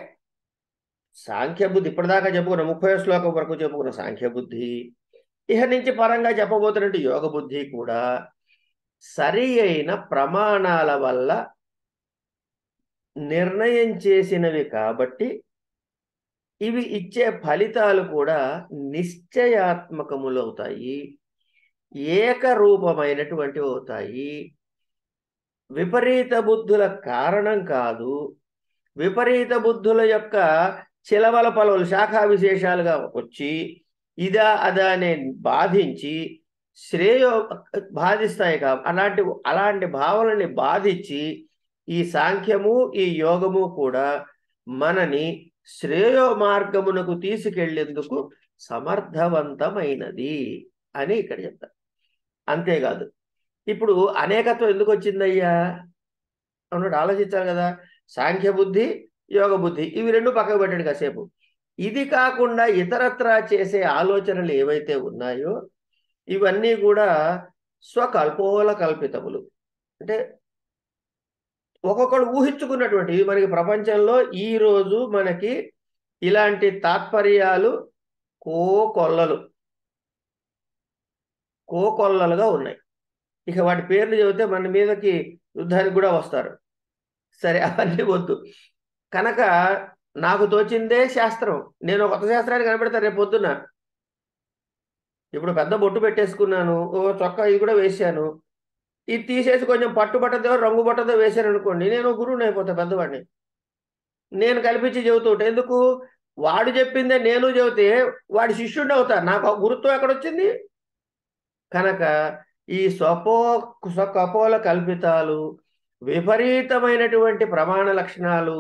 సాంఖ్యబుద్ధి ఇప్పటిదాకా చెప్పుకున్న ముప్పై శ్లోకం వరకు చెప్పుకున్న సాంఖ్యబుద్ధి ఇహ నుంచి పరంగా చెప్పబోతున్నట్టు యోగ బుద్ధి కూడా సరి అయిన ప్రమాణాల వల్ల నిర్ణయం చేసినవి కాబట్టి ఇవి ఇచ్చే ఫలితాలు కూడా నిశ్చయాత్మకములవుతాయి ఏకరూపమైనటువంటి అవుతాయి విపరీత బుద్ధుల కారణం కాదు విపరీత బుద్ధుల యొక్క చిలవల పలువులు శాఖా విశేషాలుగా వచ్చి ఇదా అదా అనే బాధించి శ్రేయో బాధిస్తాయి కా అలాంటి అలాంటి భావనని బాధించి ఈ సాంఖ్యము ఈ యోగము కూడా మనని శ్రేయో మార్గమునకు తీసుకెళ్లేందుకు సమర్థవంతమైనది అని ఇక్కడ చెప్తారు అంతేకాదు ఇప్పుడు అనేకత్వం ఎందుకు వచ్చిందయ్యా అన్నట్టు ఆలోచించాలి కదా సాంఖ్య బుద్ధి యోగ బుద్ధి ఇవి రెండు పక్కకు పెట్టాడు కాసేపు ఇది కాకుండా ఇతరత్రా చేసే ఆలోచనలు ఏవైతే ఉన్నాయో ఇవన్నీ కూడా స్వకల్పోల కల్పితములు అంటే ఒక్కొక్కడు ఊహించుకున్నటువంటి మనకి ప్రపంచంలో ఈరోజు మనకి ఇలాంటి తాత్పర్యాలు కోకొల్లలు కోకొల్లలుగా ఉన్నాయి ఇక వాటి పేర్లు చెబితే మన మీదకి యుద్ధానికి కూడా వస్తారు సరే అవన్నీ వద్దు కనుక నాకు తోచిందే శాస్త్రం నేను కొత్త శాస్త్రాన్ని కనబెడతాను రేపు పొద్దున్న ఇప్పుడు పెద్ద బొట్టు పెట్టేసుకున్నాను ఓ చొక్కా ఇది కూడా వేసాను ఇది తీసేసి కొంచెం పట్టు బట్టతో రంగు బట్టతో వేశాను అనుకోండి నేను గురువుని అయిపోతా పెద్దవాడిని నేను కల్పించి చెబుతుంటే ఎందుకు వాడు చెప్పిందే నేను చెబితే వాడి శిష్యుడిని అవుతా నాకు గురుత్వం ఎక్కడొచ్చింది కనుక ఈ స్వపో స్వకపోల కల్పితాలు విపరీతమైనటువంటి ప్రమాణ లక్షణాలు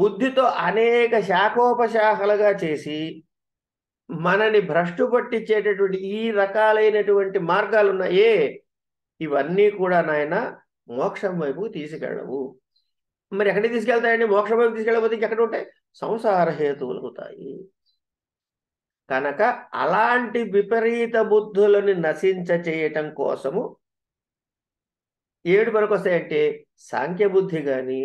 బుద్ధితో అనేక శాఖోపశాఖలుగా చేసి మనని భ్రష్టు పట్టించేటటువంటి ఈ రకాలైనటువంటి మార్గాలు ఉన్నాయే ఇవన్నీ కూడా నాయన మోక్షం వైపు తీసుకెళ్ళవు మరి ఎక్కడికి తీసుకెళ్తాయండి మోక్షం వైపు తీసుకెళ్ళకపోతే ఇంకెక్కడ ఉంటాయి సంసార హేతువులు అవుతాయి కనుక అలాంటి విపరీత బుద్ధులను నశించ చేయటం కోసము ఏడు పనికొస్తాయంటే బుద్ధి కానీ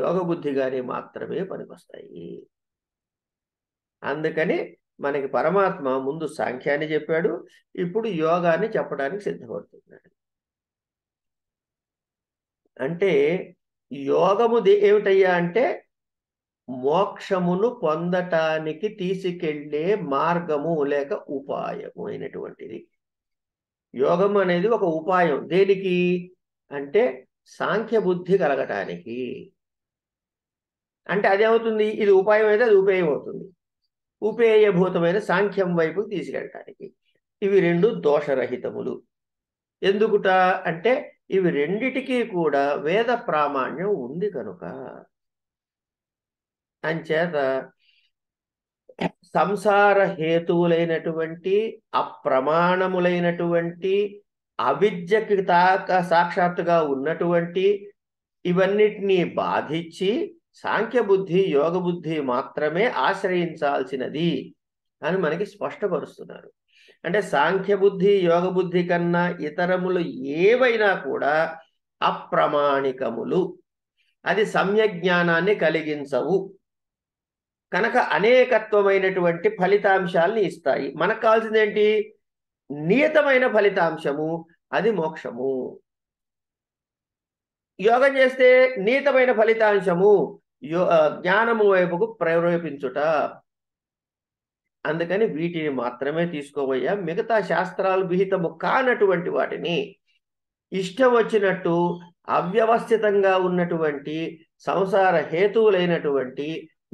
యోగ బుద్ధి కానీ మాత్రమే పనికొస్తాయి అందుకని మనకి పరమాత్మ ముందు సాంఖ్యాన్ని చెప్పాడు ఇప్పుడు యోగాన్ని చెప్పడానికి సిద్ధపడుతున్నాడు అంటే యోగము ఏమిటయ్యా అంటే మోక్షమును పొందటానికి తీసుకెళ్లే మార్గము లేక ఉపాయము అయినటువంటిది యోగం అనేది ఒక ఉపాయం దేనికి అంటే సాంఖ్య బుద్ధి కలగటానికి అంటే అదేమవుతుంది ఇది ఉపాయం అయితే అది ఉపయోగం అవుతుంది ఉపేయభూతమైన సాంఖ్యం వైపు తీసుకెళ్ళటానికి ఇవి రెండు దోషరహితములు ఎందుకుట అంటే ఇవి రెండిటికీ కూడా వేద ప్రామాణ్యం ఉంది కనుక అంచేత సంసార హేతువులైనటువంటి అప్రమాణములైనటువంటి అవిద్యకి తాక సాక్షాత్తుగా ఉన్నటువంటి ఇవన్నిటినీ బాధించి సాంఖ్యబుద్ధి బుద్ధి మాత్రమే ఆశ్రయించాల్సినది అని మనకి స్పష్టపరుస్తున్నారు అంటే సాంఖ్యబుద్ధి బుద్ధి కన్నా ఇతరములు ఏవైనా కూడా అప్రమాణికములు అది సమ్యజ్ఞానాన్ని కలిగించవు కనుక అనేకత్వమైనటువంటి ఫలితాంశాలని ఇస్తాయి మనకు కావాల్సింది ఏంటి నియతమైన ఫలితాంశము అది మోక్షము యోగం చేస్తే నీతమైన ఫలితాంశము జ్ఞానము వైపుకు ప్రేరేపించుట అందుకని వీటిని మాత్రమే తీసుకోబోయా మిగతా శాస్త్రాలు విహితము కానటువంటి వాటిని ఇష్టం వచ్చినట్టు అవ్యవస్థితంగా ఉన్నటువంటి సంసార హేతువులైనటువంటి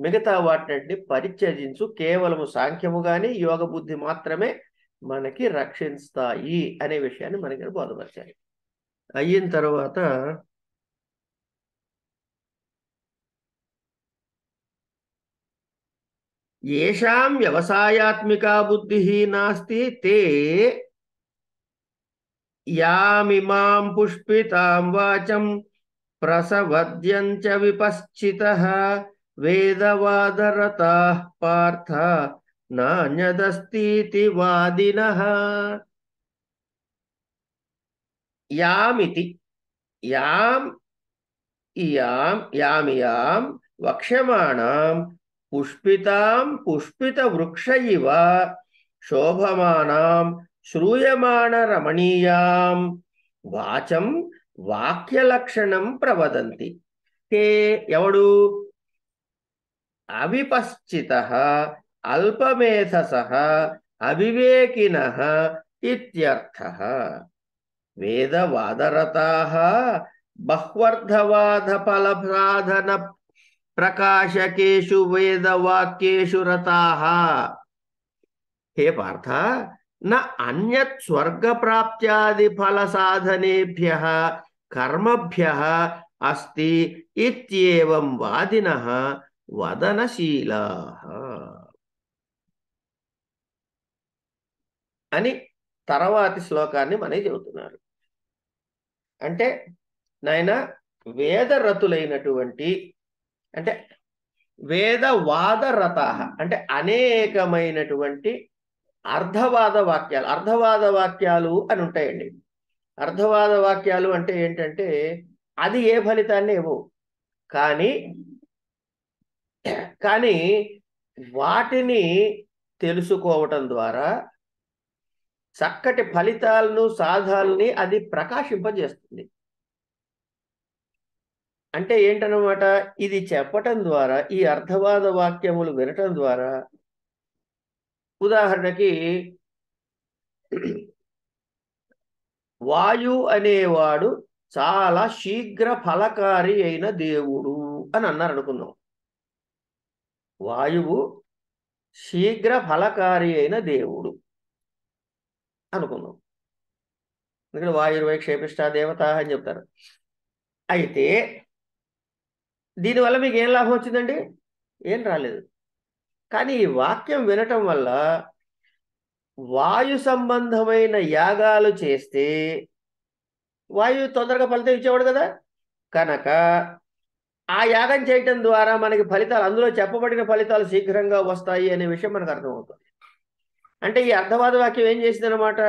మిగతా వాటిని పరిత్యజించు కేవలము సాంఖ్యము గాని యోగ బుద్ధి మాత్రమే మనకి రక్షిస్తాయి అనే విషయాన్ని మనకి బోధపరిచాయి అయిన తర్వాత येषां व्यवसायात्मिका बुद्धिः नास्ति ते यामिमां पुष्पितां वाचं प्रसवद्यञ्च विपश्चितः वेदवादरताः पार्थ नान्यदस्तीति वादिनः यामिति याम् इयां यामियां वक्ष्यमाणां పుష్పితాం పుష్పిత వృక్ష ఇవ శోభమానాం శ్రూయమాణ రమణీయాం వాచం వాక్యలక్షణం ప్రవదంతి తే ఎవడు అవిపశ్చిత అల్పమేధస అవివేకిన ఇత్యర్థ వేదవాదరతా బహ్వర్ధవాద ఫలప్రాధన ప్రకాశకేషు వేదవాక్యేషు రథా హే పార్థ నా అన్యత్ స్వర్గప్రాప్త్యాది ఫల సాధనేభ్య కర్మభ్య అస్తి ఇత్యేవం వాదిన వదనశీలా అని తర్వాతి శ్లోకాన్ని మనకి చెబుతున్నారు అంటే నాయన వేదరతులైనటువంటి అంటే వేదవాదరత అంటే అనేకమైనటువంటి అర్ధవాద వాక్యాలు అర్ధవాద వాక్యాలు అని ఉంటాయండి అర్ధవాద వాక్యాలు అంటే ఏంటంటే అది ఏ ఫలితాన్ని ఇవ్వవు కానీ కానీ వాటిని తెలుసుకోవటం ద్వారా చక్కటి ఫలితాలను సాధాలని అది ప్రకాశింపజేస్తుంది అంటే ఏంటనమాట ఇది చెప్పటం ద్వారా ఈ అర్థవాద వాక్యములు వినటం ద్వారా ఉదాహరణకి వాయు అనేవాడు చాలా శీఘ్ర ఫలకారి అయిన దేవుడు అని అన్నారు అనుకుందాం వాయువు శీఘ్ర ఫలకారి అయిన దేవుడు అనుకుందాం ఎందుకంటే వాయుర్వై క్షేపిష్ట దేవత అని చెప్తారు అయితే దీనివల్ల మీకు ఏం లాభం వచ్చిందండి ఏం రాలేదు కానీ ఈ వాక్యం వినటం వల్ల వాయు సంబంధమైన యాగాలు చేస్తే వాయువు తొందరగా ఫలితం ఇచ్చేవాడు కదా కనుక ఆ యాగం చేయటం ద్వారా మనకి ఫలితాలు అందులో చెప్పబడిన ఫలితాలు శీఘ్రంగా వస్తాయి అనే విషయం మనకు అర్థమవుతుంది అంటే ఈ అర్థవాద వాక్యం ఏం చేసింది అనమాట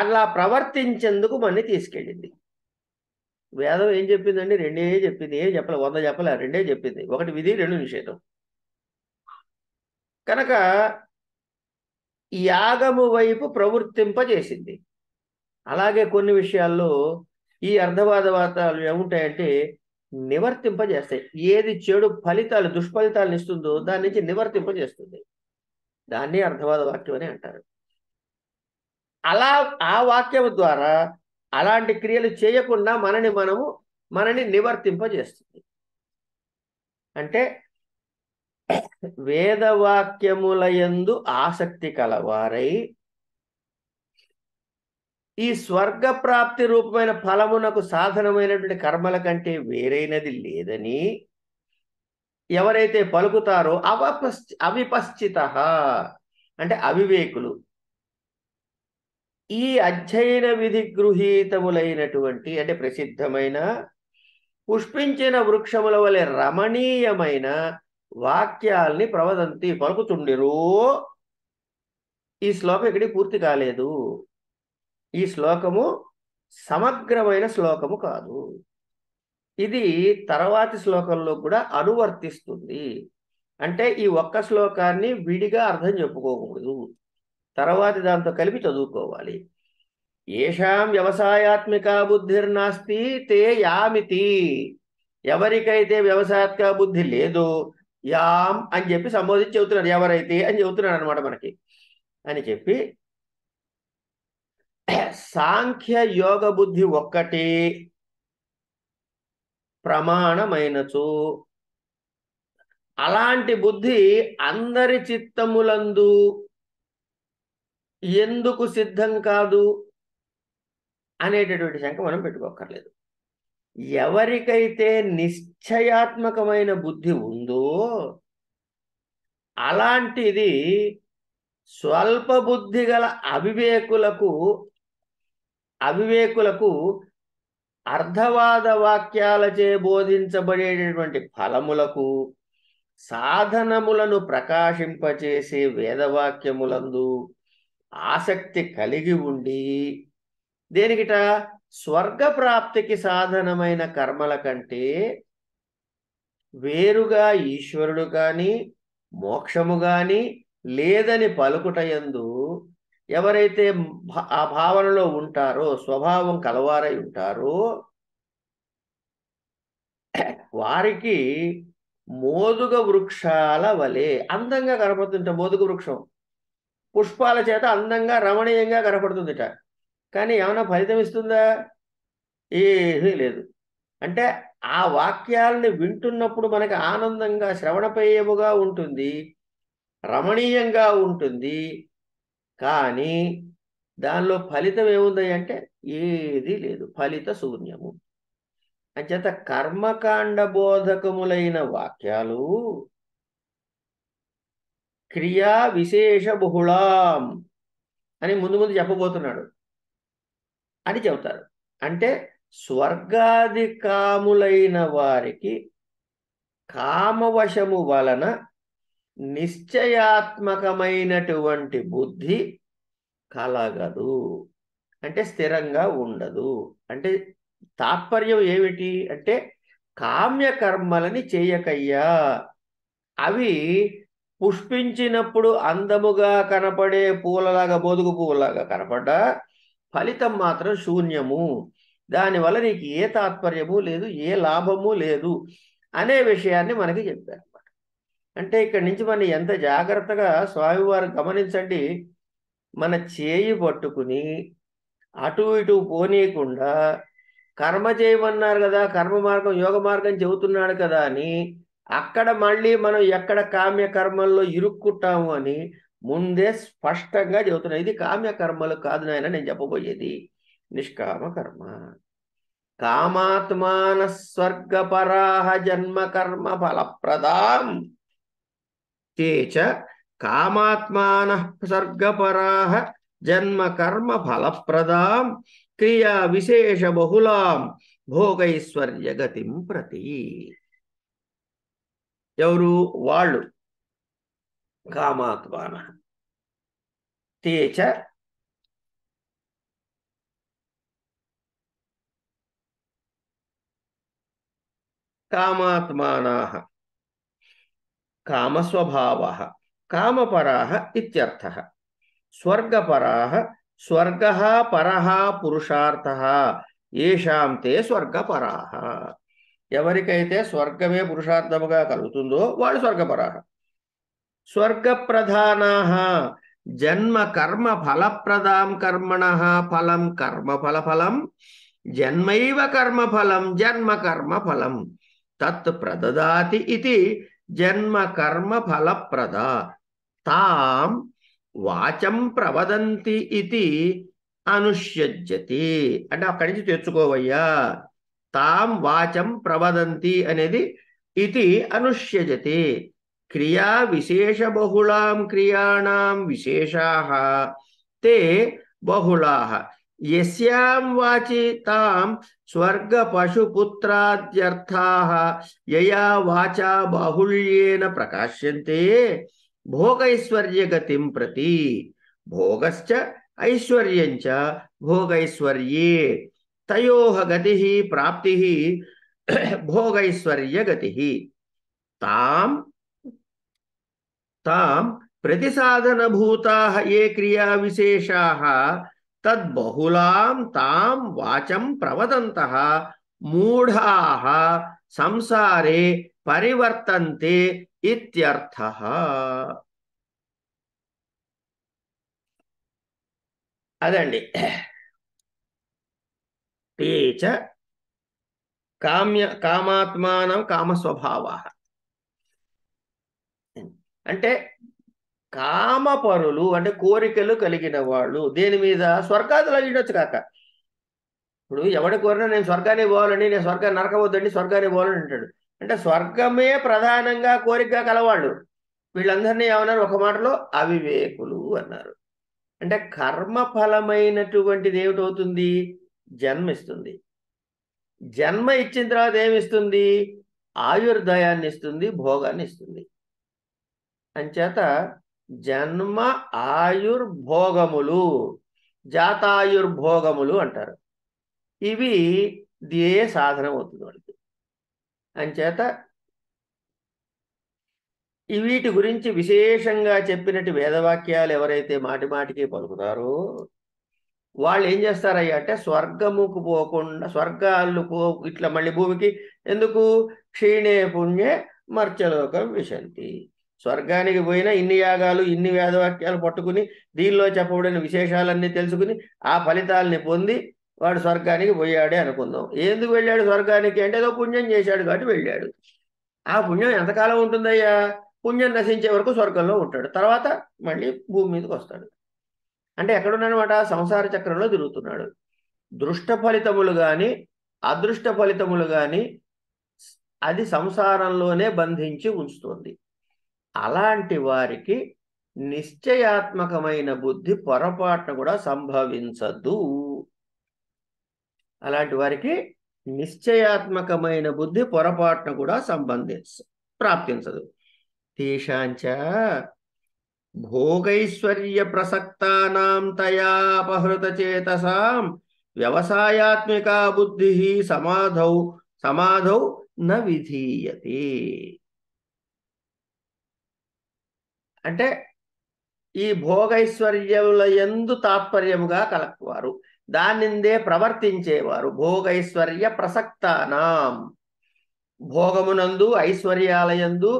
అలా ప్రవర్తించేందుకు మనని తీసుకెళ్ళింది వేదం ఏం చెప్పిందండి రెండే చెప్పింది ఏం చెప్పలే వంద చెప్పలే రెండే చెప్పింది ఒకటి విధి రెండు నిషేధం కనుక యాగము వైపు ప్రవృత్తింపజేసింది అలాగే కొన్ని విషయాల్లో ఈ వాతాలు ఏముంటాయంటే నివర్తింపజేస్తాయి ఏది చెడు ఫలితాలు దుష్ఫలితాలను ఇస్తుందో దాని నుంచి నివర్తింపజేస్తుంది దాన్ని అర్థవాద వాక్యం అని అంటారు అలా ఆ వాక్యం ద్వారా అలాంటి క్రియలు చేయకుండా మనని మనము మనని నివర్తింపజేస్తుంది అంటే వేదవాక్యములయందు ఆసక్తి కలవారై ఈ స్వర్గ ప్రాప్తి రూపమైన ఫలమునకు సాధనమైనటువంటి కర్మల కంటే వేరైనది లేదని ఎవరైతే పలుకుతారో అవపశ్చి అవిపశ్చిత అంటే అవివేకులు ఈ అధ్యయన విధి గృహీతములైనటువంటి అంటే ప్రసిద్ధమైన పుష్పించిన వృక్షముల వలె రమణీయమైన వాక్యాల్ని ప్రవదంతి పలుకుతుండెరు ఈ శ్లోకం ఇక్కడ పూర్తి కాలేదు ఈ శ్లోకము సమగ్రమైన శ్లోకము కాదు ఇది తర్వాతి శ్లోకంలో కూడా అనువర్తిస్తుంది అంటే ఈ ఒక్క శ్లోకాన్ని విడిగా అర్థం చెప్పుకోకూడదు తర్వాతి దాంతో కలిపి చదువుకోవాలి ఏషాం వ్యవసాయాత్మిక బుద్ధిర్నాస్తి తే యామితి ఎవరికైతే వ్యవసాయాత్మక బుద్ధి లేదు యాం అని చెప్పి సంబోధించి చెబుతున్నారు ఎవరైతే అని చెబుతున్నాడు అనమాట మనకి అని చెప్పి సాంఖ్య యోగ బుద్ధి ఒక్కటి ప్రమాణమైనచు అలాంటి బుద్ధి అందరి చిత్తములందు ఎందుకు సిద్ధం కాదు అనేటటువంటి శంక మనం పెట్టుకోక్కర్లేదు ఎవరికైతే నిశ్చయాత్మకమైన బుద్ధి ఉందో అలాంటిది స్వల్ప బుద్ధి గల అవివేకులకు అవివేకులకు అర్థవాద వాక్యాలచే బోధించబడేటటువంటి ఫలములకు సాధనములను ప్రకాశింపచేసే వేదవాక్యములందు ఆసక్తి కలిగి ఉండి దేనికిట స్వర్గప్రాప్తికి సాధనమైన కర్మల కంటే వేరుగా ఈశ్వరుడు కానీ మోక్షము కానీ లేదని పలుకుటయందు ఎవరైతే ఆ భావనలో ఉంటారో స్వభావం కలవారై ఉంటారో వారికి మోదుగ వృక్షాల వలె అందంగా కనపడుతుంట మోదుగ వృక్షం పుష్పాల చేత అందంగా రమణీయంగా కనపడుతుందిట కానీ ఏమైనా ఫలితం ఇస్తుందా ఏదీ లేదు అంటే ఆ వాక్యాలని వింటున్నప్పుడు మనకి ఆనందంగా శ్రవణపేయముగా ఉంటుంది రమణీయంగా ఉంటుంది కానీ దానిలో ఫలితం ఏముంది అంటే ఏది లేదు ఫలిత శూన్యము అంచేత కర్మకాండ బోధకములైన వాక్యాలు క్రియా విశేష బహుళాం అని ముందు ముందు చెప్పబోతున్నాడు అని చెబుతారు అంటే స్వర్గాది కాములైన వారికి కామవశము వలన నిశ్చయాత్మకమైనటువంటి బుద్ధి కలగదు అంటే స్థిరంగా ఉండదు అంటే తాత్పర్యం ఏమిటి అంటే కామ్యకర్మలని చేయకయ్యా అవి పుష్పించినప్పుడు అందముగా కనపడే పూలలాగా బోదుగు పూలలాగా కనపడ్డా ఫలితం మాత్రం శూన్యము దానివల్ల నీకు ఏ తాత్పర్యము లేదు ఏ లాభము లేదు అనే విషయాన్ని మనకి చెప్పారు అంటే ఇక్కడి నుంచి మనం ఎంత జాగ్రత్తగా స్వామివారు గమనించండి మన చేయి పట్టుకుని అటు ఇటు పోనీయకుండా కర్మ చేయమన్నారు కదా కర్మ మార్గం యోగ మార్గం చెబుతున్నాడు కదా అని అక్కడ మళ్ళీ మనం ఎక్కడ కామ్యకర్మల్లో ఇరుక్కుంటాము అని ముందే స్పష్టంగా చెబుతున్నాయి ఇది కామ్యకర్మలు కాదు నాయన నేను చెప్పబోయేది నిష్కామ కర్మ కామాత్మాన స్వర్గపరాహ జన్మ కర్మ ఫలప్రదాం తేచ కామాత్మాన స్వర్గపరాహ జన్మ కర్మ ఫలప్రదాం క్రియా విశేష బహుళాం భోగైశ్వర్య గతిం ప్రతి ఎవరు వాళ్ళు కామాత్మాన తేచ కామాత్మానా కామస్వభావ కామపరా ఇత్యర్థ స్వర్గపరా స్వర్గ పర పురుషార్థ ఏషాం తే స్వర్గపరా ఎవరికైతే స్వర్గమే పురుషార్థముగా కలుగుతుందో వాడు స్వర్గపరాహ స్వర్గప్రధానా జన్మ కర్మ ఫలప్రదాం కర్మణ ఫలం కర్మ ఫల ఫలం జన్మైవ కర్మ ఫలం జన్మ కర్మ ఫలం తత్ ప్రదదాతి ఇది జన్మ కర్మ ఫలప్రద తాం వాచం ప్రవదంతి ఇది అనుష్యజ్యతి అంటే అక్కడి నుంచి తెచ్చుకోవయ్యా తాం వాచం ప్రవదంతి అనేది ఇది అనుష్యజతి క్రియా విశేష బహుళాం క్రియాణం విశేషా తే బహుళా యస్యాం వాచి తాం స్వర్గ పశుపుత్రాద్యర్థా యయా వాచా బాహుళ్యేన ప్రకాశ్యంతే భోగైశ్వర్యగతిం ప్రతి భోగశ్చ ఐశ్వర్యంచ భోగైశ్వర్యే తయోహ గతి ప్రాప్తి భోగైశ్వర్య గతి తాం తాం ప్రతిసాధనభూతా ఏ క్రియా విశేషా తద్బహుళాం తాం వాచం ప్రవదంత మూఢా సంసారే పరివర్తంతే ఇత్యర్థ అదండి తే కామ్య కామాత్మానం కామస్వభావ అంటే కామపరులు అంటే కోరికలు కలిగిన వాళ్ళు దేని మీద స్వర్గాది అయ్యుండొచ్చు కాక ఇప్పుడు ఎవడి కోరినా నేను స్వర్గాన్ని పోవాలని నేను స్వర్గాన్ని నరకపోద్దండి స్వర్గాన్ని పోవాలని అంటాడు అంటే స్వర్గమే ప్రధానంగా కోరిక కలవాళ్ళు వీళ్ళందరినీ ఏమన్నారు ఒక మాటలో అవివేకులు అన్నారు అంటే కర్మఫలమైనటువంటిది ఏమిటవుతుంది జన్మిస్తుంది జన్మ ఇచ్చిన తర్వాత ఏమిస్తుంది ఆయుర్దయాన్ని ఇస్తుంది భోగాన్ని ఇస్తుంది అంచేత జన్మ ఆయుర్భోగములు జాతాయుర్భోగములు అంటారు ఇవి దే సాధనం అవుతుంది వాళ్ళకి అంచేత వీటి గురించి విశేషంగా చెప్పినట్టు వేదవాక్యాలు ఎవరైతే మాటి మాటికి పలుకుతారో వాళ్ళు ఏం చేస్తారయ్యా అంటే స్వర్గముకు పోకుండా స్వర్గాలు పో ఇట్లా మళ్ళీ భూమికి ఎందుకు క్షీణే పుణ్యే మర్చలోకం విశంతి స్వర్గానికి పోయిన ఇన్ని యాగాలు ఇన్ని వేదవాక్యాలు పట్టుకుని దీనిలో చెప్పబడిన విశేషాలన్నీ తెలుసుకుని ఆ ఫలితాలని పొంది వాడు స్వర్గానికి పోయాడే అనుకుందాం ఎందుకు వెళ్ళాడు స్వర్గానికి అంటే ఏదో పుణ్యం చేశాడు కాబట్టి వెళ్ళాడు ఆ పుణ్యం ఎంతకాలం ఉంటుందయ్యా పుణ్యం నశించే వరకు స్వర్గంలో ఉంటాడు తర్వాత మళ్ళీ భూమి మీదకి వస్తాడు అంటే ఎక్కడున్నాడనమాట సంసార చక్రంలో తిరుగుతున్నాడు దృష్ట ఫలితములు కానీ అదృష్ట ఫలితములు కానీ అది సంసారంలోనే బంధించి ఉంచుతుంది అలాంటి వారికి నిశ్చయాత్మకమైన బుద్ధి పొరపాటును కూడా సంభవించదు అలాంటి వారికి నిశ్చయాత్మకమైన బుద్ధి పొరపాటును కూడా సంబంధించ ప్రాప్తించదు తీశాంచ భోగైశ్వర్య ప్రసక్తానాం చేతసాం వ్యవసాయాత్మికా బుద్ధి సమాధౌ సమాధౌ న విధీయతి అంటే ఈ భోగైశ్వర్యముల ఎందు తాత్పర్యముగా కలక్వారు దానిందే ప్రవర్తించేవారు భోగైశ్వర్య ప్రసక్తానాం భోగమునందు ఐశ్వర్యాలయందు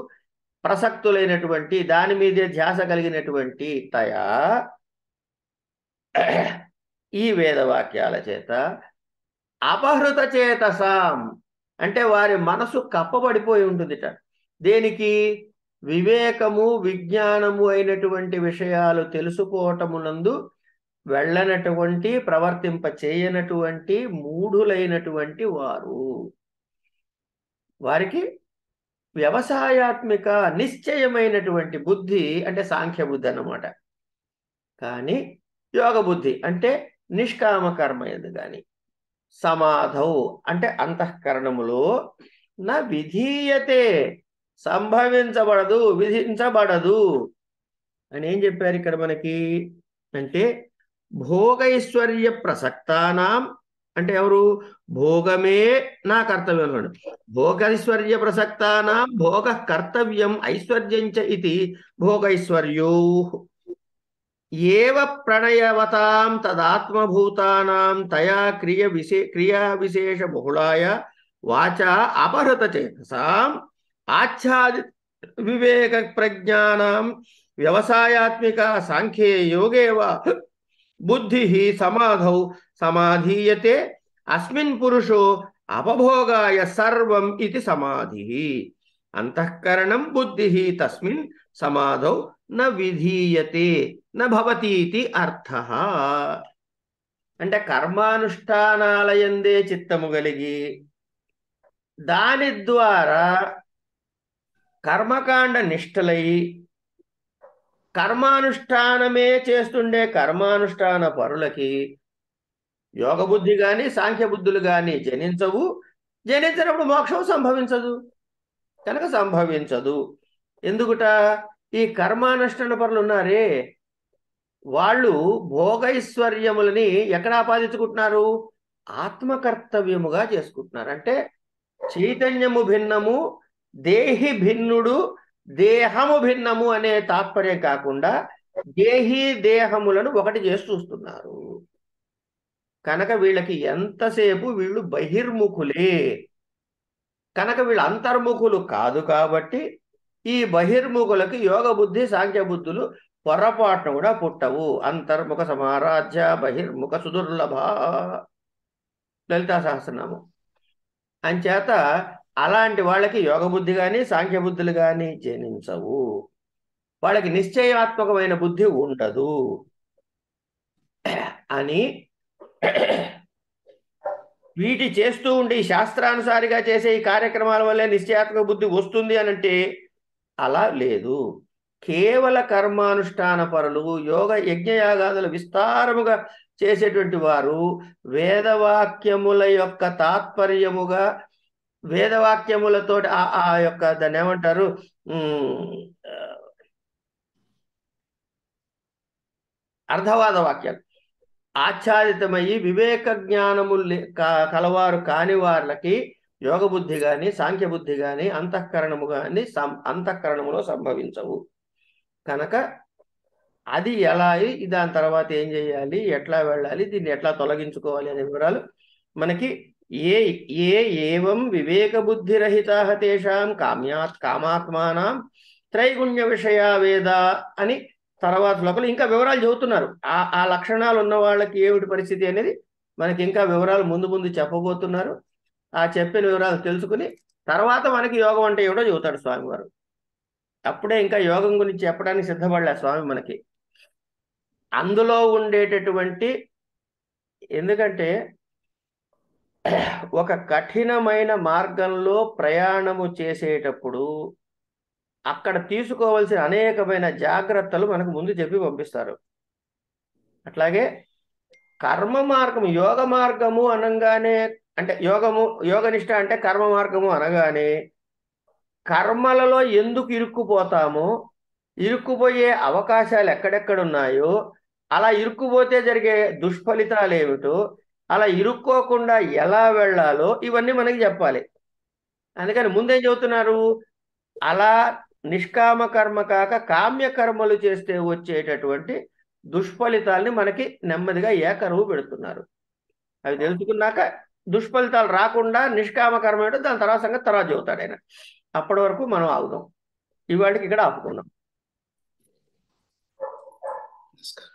ప్రసక్తులైనటువంటి దాని మీదే ధ్యాస కలిగినటువంటి తయా ఈ వేదవాక్యాల చేత అపహృత చేతసాం అంటే వారి మనసు కప్పబడిపోయి ఉంటుందిట దేనికి వివేకము విజ్ఞానము అయినటువంటి విషయాలు తెలుసుకోవటమునందు వెళ్ళనటువంటి ప్రవర్తింప చేయనటువంటి మూఢులైనటువంటి వారు వారికి వ్యవసాయాత్మిక నిశ్చయమైనటువంటి బుద్ధి అంటే సాంఖ్య బుద్ధి అన్నమాట కానీ యోగ బుద్ధి అంటే నిష్కామ కర్మ ఎందు కానీ సమాధౌ అంటే అంతఃకరణములో నా విధీయతే సంభవించబడదు విధించబడదు అని ఏం చెప్పారు ఇక్కడ మనకి అంటే భోగైశ్వర్య ప్రసక్తానాం అంటే ఎవరు భోగమే నా కర్తవ్యం అనుకోండి భోగైశ్వర్య ప్రసక్తానా భోగ కర్తవ్యం ఐశ్వర్యంచ ఇది భోగైశ్వర్యో ఏవ ప్రణయవతాం తదాత్మభూతానాం తయా క్రియ విశే క్రియా విశేష బహుళాయ వాచ అపహృత చేతసాం ఆచ్ఛాది వివేక ప్రజ్ఞానం వ్యవసాయాత్మిక సాంఖ్యే యోగేవ బుద్ధి సమాధౌ సమాధీయతే అస్మిన్ పురుషో అపభోగాయ సర్వం ఇది సమాధి అంతఃకరణం బుద్ధి తస్మిన్ సమాధౌ న విధీయతే నవతీతి అర్థ అంటే కర్మానుష్ఠానాలయందే చిత్తము కలిగి దాని ద్వారా కర్మకాండ నిష్ఠలై కర్మానుష్ఠానమే చేస్తుండే కర్మానుష్ఠాన పరులకి యోగ బుద్ధి కానీ సాంఖ్య బుద్ధులు కానీ జనించవు జనించినప్పుడు మోక్షం సంభవించదు కనుక సంభవించదు ఎందుకుట ఈ కర్మానుష్ఠాన పరులు ఉన్నారే వాళ్ళు భోగైశ్వర్యములని ఎక్కడ ఆపాదించుకుంటున్నారు ఆత్మకర్తవ్యముగా చేసుకుంటున్నారు అంటే చైతన్యము భిన్నము దేహి భిన్నుడు దేహము భిన్నము అనే తాత్పర్యం కాకుండా దేహీ దేహములను ఒకటి చేసి చూస్తున్నారు కనుక వీళ్ళకి ఎంతసేపు వీళ్ళు బహిర్ముఖులే కనుక వీళ్ళు అంతర్ముఖులు కాదు కాబట్టి ఈ బహిర్ముఖులకి యోగ బుద్ధి సాంఖ్య బుద్ధులు పొరపాటున కూడా పుట్టవు అంతర్ముఖ సమారాధ్య బహిర్ముఖ సుదుర్లభ లలితా సహస్రనామం అంచేత అలాంటి వాళ్ళకి యోగ బుద్ధి కానీ సాంఖ్యబుద్ధులు కానీ జనించవు వాళ్ళకి నిశ్చయాత్మకమైన బుద్ధి ఉండదు అని వీటి చేస్తూ ఉండి శాస్త్రానుసారిగా చేసే ఈ కార్యక్రమాల వల్లే నిశ్చయాత్మక బుద్ధి వస్తుంది అని అంటే అలా లేదు కేవల కర్మానుష్ఠాన పరులు యోగ యజ్ఞయాగాదులు విస్తారముగా చేసేటువంటి వారు వేదవాక్యముల యొక్క తాత్పర్యముగా వేదవాక్యములతో ఆ యొక్క దాన్ని ఏమంటారు అర్థవాద వాక్యాలు ఆచ్ఛాదితమయ్యి వివేక జ్ఞానము కలవారు కాని వారికి గాని కానీ బుద్ధి కానీ అంతఃకరణము కానీ అంతఃకరణములో సంభవించవు కనుక అది ఎలా దాని తర్వాత ఏం చేయాలి ఎట్లా వెళ్ళాలి దీన్ని ఎట్లా తొలగించుకోవాలి అనే వివరాలు మనకి ఏ ఏ ఏవం వివేకబుద్ధిరహితాః తేషాం కామ్యాత్ కామాత్మానం త్రైగుణ్య విషయా వేద అని తర్వాత లోపల ఇంకా వివరాలు చెబుతున్నారు ఆ ఆ లక్షణాలు ఉన్న వాళ్ళకి ఏమిటి పరిస్థితి అనేది మనకి ఇంకా వివరాలు ముందు ముందు చెప్పబోతున్నారు ఆ చెప్పిన వివరాలు తెలుసుకుని తర్వాత మనకి యోగం అంటే ఏమిటో చెబుతాడు స్వామివారు అప్పుడే ఇంకా యోగం గురించి చెప్పడానికి సిద్ధపడలే స్వామి మనకి అందులో ఉండేటటువంటి ఎందుకంటే ఒక కఠినమైన మార్గంలో ప్రయాణము చేసేటప్పుడు అక్కడ తీసుకోవాల్సిన అనేకమైన జాగ్రత్తలు మనకు ముందు చెప్పి పంపిస్తారు అట్లాగే కర్మ మార్గము యోగ మార్గము అనగానే అంటే యోగము యోగనిష్ట అంటే కర్మ మార్గము అనగానే కర్మలలో ఎందుకు ఇరుక్కుపోతామో ఇరుక్కుపోయే అవకాశాలు ఎక్కడెక్కడున్నాయో అలా ఇరుక్కుపోతే జరిగే దుష్ఫలితాలు ఏమిటో అలా ఇరుక్కోకుండా ఎలా వెళ్ళాలో ఇవన్నీ మనకి చెప్పాలి అందుకని ముందేం చెబుతున్నారు అలా నిష్కామ కర్మ కాక కామ్య కర్మలు చేస్తే వచ్చేటటువంటి దుష్ఫలితాలని మనకి నెమ్మదిగా ఏకరువు పెడుతున్నారు అవి తెలుసుకున్నాక దుష్ఫలితాలు రాకుండా నిష్కామ కర్మ ఏంటో దాని తర్వాత సంగతి తర్వాత చెబుతాడు ఆయన అప్పటి వరకు మనం ఆగుదాం ఇవాళకి ఇక్కడ ఆపుకుందాం